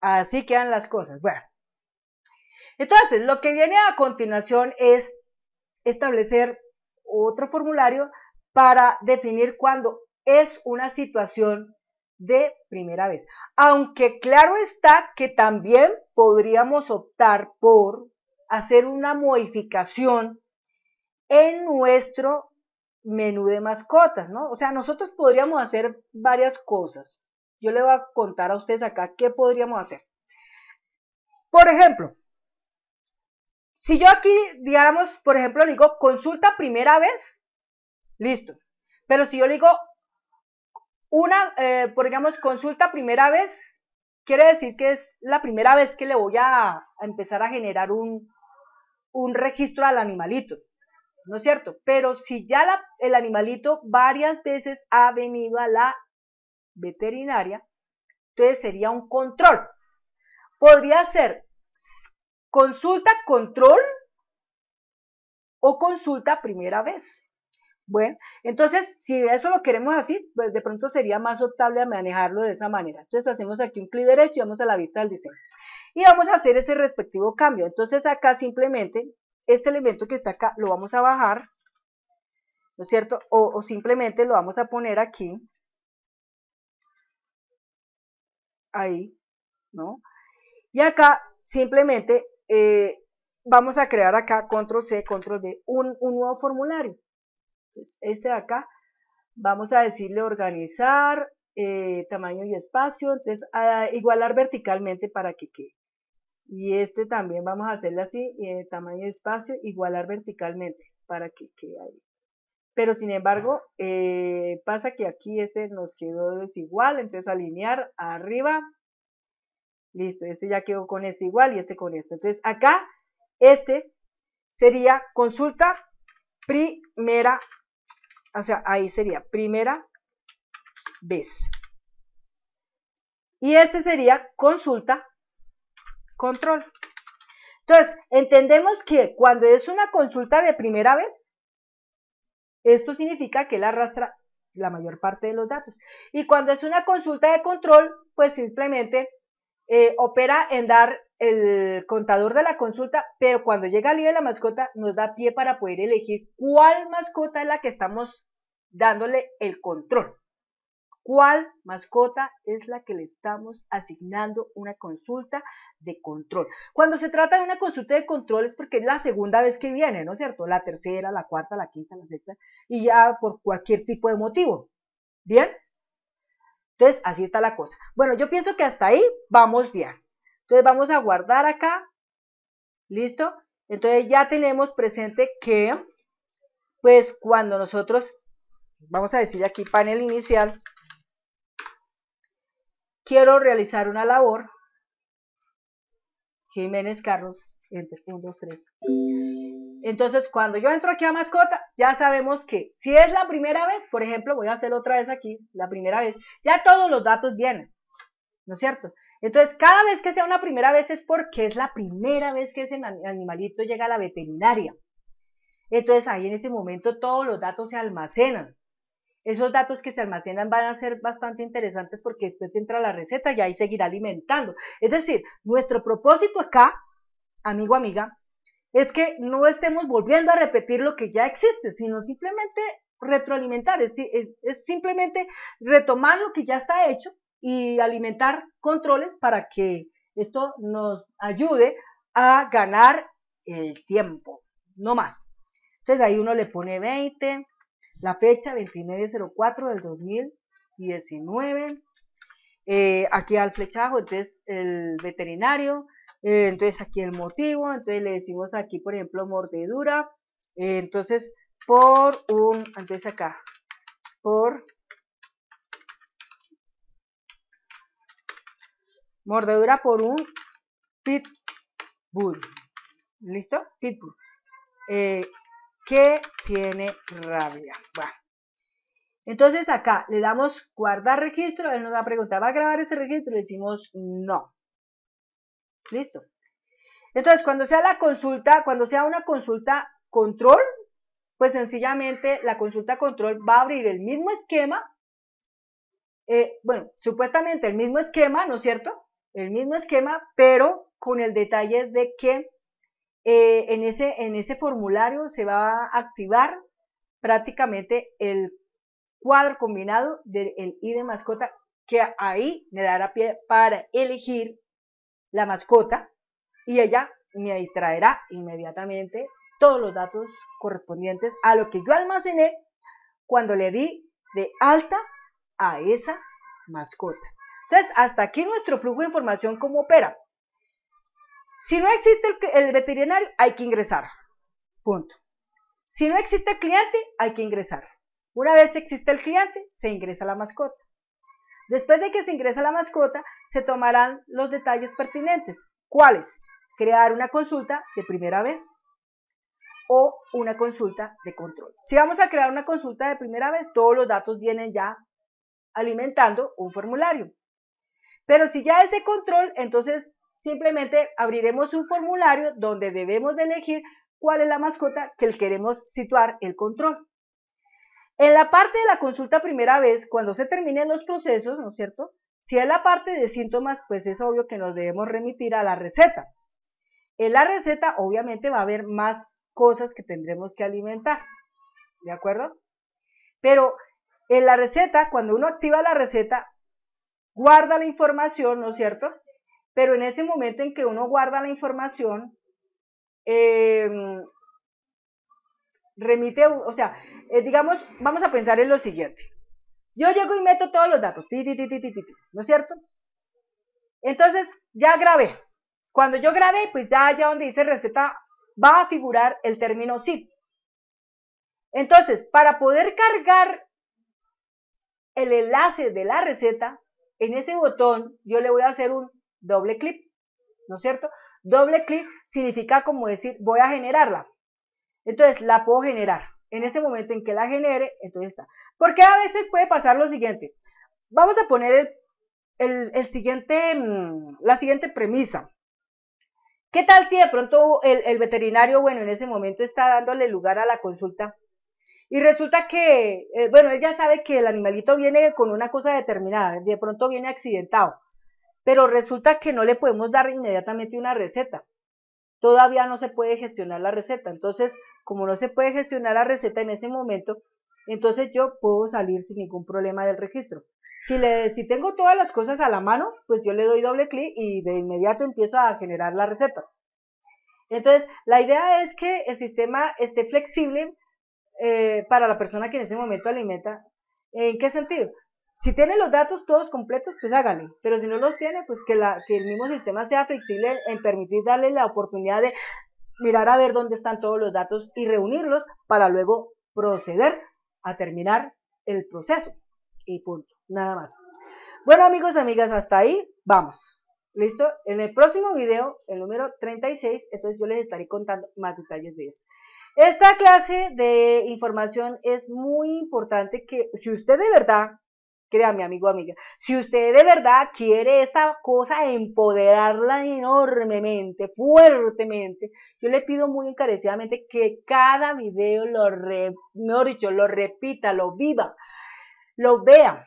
A: Así quedan las cosas. Bueno, entonces lo que viene a continuación es establecer otro formulario para definir cuándo es una situación de primera vez. Aunque claro está que también podríamos optar por hacer una modificación en nuestro menú de mascotas, ¿no? O sea, nosotros podríamos hacer varias cosas. Yo le voy a contar a ustedes acá qué podríamos hacer. Por ejemplo, si yo aquí, digamos, por ejemplo, digo consulta primera vez, listo. Pero si yo digo una, eh, por digamos, consulta primera vez, quiere decir que es la primera vez que le voy a, empezar a generar un, un registro al animalito, ¿no es cierto? Pero si ya el animalito varias veces ha venido a la veterinaria, entonces sería un control. Podría ser consulta control o consulta primera vez. Bueno, entonces, si eso lo queremos así, pues de pronto sería más optable manejarlo de esa manera. Entonces hacemos aquí un clic derecho y vamos a la vista del diseño. Y vamos a hacer ese respectivo cambio. Entonces acá simplemente, este elemento que está acá lo vamos a bajar, ¿no es cierto? O, simplemente lo vamos a poner aquí. Ahí, ¿no? Y acá simplemente eh, vamos a crear acá control C, control D, un nuevo formulario. Entonces, este de acá, vamos a decirle organizar, eh, tamaño y espacio, entonces a ah, igualar verticalmente para que quede. Y este también vamos a hacerle así, eh, tamaño y espacio, igualar verticalmente para que quede ahí. Pero sin embargo, eh, pasa que aquí este nos quedó desigual, entonces alinear arriba, listo, este ya quedó con este igual y este con este. Entonces acá, este sería consulta primera o sea, ahí sería primera vez. Y este sería consulta, control. Entonces, entendemos que cuando es una consulta de primera vez, esto significa que él arrastra la mayor parte de los datos. Y cuando es una consulta de control, pues simplemente eh, opera en dar el contador de la consulta, pero cuando llega el día de la mascota nos da pie para poder elegir cuál mascota es la que estamos dándole el control. ¿Cuál mascota es la que le estamos asignando una consulta de control? Cuando se trata de una consulta de control es porque es la segunda vez que viene, ¿no es cierto? La tercera, la cuarta, la quinta, la sexta, y ya por cualquier tipo de motivo. ¿Bien? Entonces, así está la cosa. Bueno, yo pienso que hasta ahí vamos bien. Entonces vamos a guardar acá. ¿Listo? Entonces ya tenemos presente que, pues cuando nosotros, vamos a decir aquí panel inicial, quiero realizar una labor, Jiménez Carlos, entre 1, 2, 3. Entonces, cuando yo entro aquí a mascota, ya sabemos que si es la primera vez, por ejemplo, voy a hacer otra vez aquí, la primera vez, ya todos los datos vienen. ¿no es cierto? Entonces, cada vez que sea una primera vez es porque es la primera vez que ese animalito llega a la veterinaria. Entonces, ahí en ese momento todos los datos se almacenan. Esos datos que se almacenan van a ser bastante interesantes porque después entra la receta y ahí seguirá alimentando. Es decir, nuestro propósito acá, amigo, amiga, es que no estemos volviendo a repetir lo que ya existe, sino simplemente retroalimentar, es, es simplemente retomar lo que ya está hecho y alimentar controles para que esto nos ayude a ganar el tiempo, no más. Entonces ahí uno le pone 20, la fecha 2904 del 2019, eh, aquí al flechajo, entonces el veterinario, eh, entonces aquí el motivo, entonces le decimos aquí por ejemplo mordedura, eh, entonces por un, entonces acá, por Mordedura por un pitbull. ¿Listo? Pitbull. Eh, que tiene rabia. Bueno. Entonces acá le damos guardar registro. Él nos va a preguntar, ¿va a grabar ese registro? Le decimos no. Listo. Entonces, cuando sea la consulta, cuando sea una consulta control, pues sencillamente la consulta control va a abrir el mismo esquema, eh, bueno, supuestamente el mismo esquema, ¿no es cierto? el mismo esquema, pero con el detalle de que eh, en, ese, en ese formulario se va a activar prácticamente el cuadro combinado del ID de mascota, que ahí me dará pie para elegir la mascota y ella me traerá inmediatamente todos los datos correspondientes a lo que yo almacené cuando le di de alta a esa mascota. Entonces, hasta aquí nuestro flujo de información cómo opera. Si no existe el, veterinario, hay que ingresar. Punto. Si no existe el cliente, hay que ingresar. Una vez existe el cliente, se ingresa la mascota. Después de que se ingresa la mascota, se tomarán los detalles pertinentes. ¿Cuáles? Crear una consulta de primera vez o una consulta de control. Si vamos a crear una consulta de primera vez, todos los datos vienen ya alimentando un formulario. Pero si ya es de control, entonces simplemente abriremos un formulario donde debemos de elegir cuál es la mascota que queremos situar el control. En la parte de la consulta primera vez, cuando se terminen los procesos, ¿no es cierto? Si es la parte de síntomas, pues es obvio que nos debemos remitir a la receta. En la receta, obviamente, va a haber más cosas que tendremos que alimentar, ¿de acuerdo? Pero en la receta, cuando uno activa la receta, guarda la información, ¿no es cierto? Pero en ese momento en que uno guarda la información, em, remite, o sea, eh, digamos, vamos a pensar en lo siguiente. Yo llego y meto todos los datos, ti, ti, ti, ¿no es cierto? Entonces, ya grabé. Cuando yo grabé, pues ya allá donde dice receta va a figurar el término zip. Entonces, para poder cargar el enlace de la receta, en ese botón yo le voy a hacer un doble clic, ¿no es cierto? Doble clic significa como decir, voy a generarla. Entonces, la puedo generar. En ese momento en que la genere, entonces está. Porque a veces puede pasar lo siguiente. Vamos a poner el, siguiente, mm, la siguiente premisa. ¿Qué tal si de pronto el, veterinario, bueno, en ese momento está dándole lugar a la consulta y resulta que, eh, bueno, él ya sabe que el animalito viene con una cosa determinada, de pronto viene accidentado, pero resulta que no le podemos dar inmediatamente una receta. Todavía no se puede gestionar la receta. Entonces, como no se puede gestionar la receta en ese momento, entonces yo puedo salir sin ningún problema del registro. Si, le, si tengo todas las cosas a la mano, pues yo le doy doble clic y de inmediato empiezo a generar la receta. Entonces, la idea es que el sistema esté flexible eh, para la persona que en ese momento alimenta. ¿En qué sentido? Si tiene los datos todos completos, pues hágale. Pero si no los tiene, pues que, que el mismo sistema sea flexible en permitir darle la oportunidad de mirar a ver dónde están todos los datos y reunirlos para luego proceder a terminar el proceso. Y punto. Nada más. Bueno amigos, amigas, hasta ahí vamos. ¿Listo? En el próximo video, el número 36, entonces yo les estaré contando más detalles de esto. Esta clase de información es muy importante que si usted de verdad, créame amigo, o amiga, si usted de verdad quiere esta cosa empoderarla enormemente, fuertemente, yo le pido muy encarecidamente que cada video lo, re, mejor dicho, lo repita, lo viva, lo vea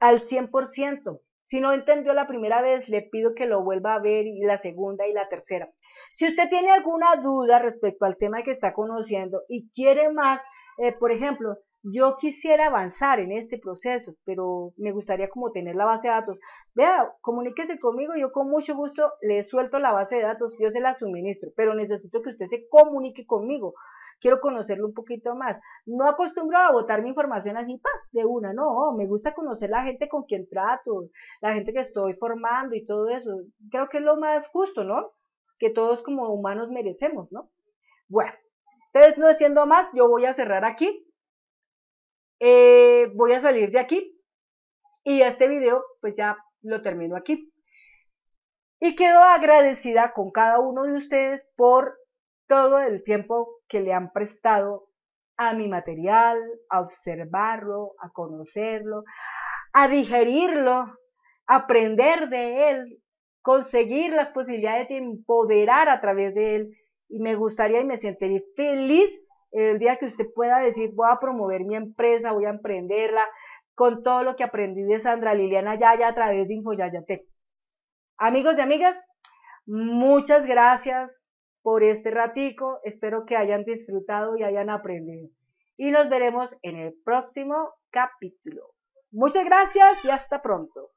A: al 100%. Si no entendió la primera vez, le pido que lo vuelva a ver y la segunda y la tercera. Si usted tiene alguna duda respecto al tema que está conociendo y quiere más, eh, por ejemplo, yo quisiera avanzar en este proceso, pero me gustaría como tener la base de datos. Vea, comuníquese conmigo, yo con mucho gusto le suelto la base de datos, yo se la suministro, pero necesito que usted se comunique conmigo quiero conocerlo un poquito más. No acostumbro a botar mi información así, pa, de una, no, me gusta conocer la gente con quien trato, la gente que estoy formando y todo eso. Creo que es lo más justo, ¿no? Que todos como humanos merecemos, ¿no? Bueno, entonces no diciendo más, yo voy a cerrar aquí. Eh, voy a salir de aquí y este video pues ya lo termino aquí. Y quedo agradecida con cada uno de ustedes por todo el tiempo que le han prestado a mi material, a observarlo, a conocerlo, a digerirlo, aprender de él, conseguir las posibilidades de empoderar a través de él. Y me gustaría y me sentiría feliz el día que usted pueda decir, voy a promover mi empresa, voy a emprenderla, con todo lo que aprendí de Sandra Liliana Yaya a través de InfoYayate. Amigos y amigas, muchas gracias por este ratico. Espero que hayan disfrutado y hayan aprendido. Y nos veremos en el próximo capítulo. Muchas gracias y hasta pronto.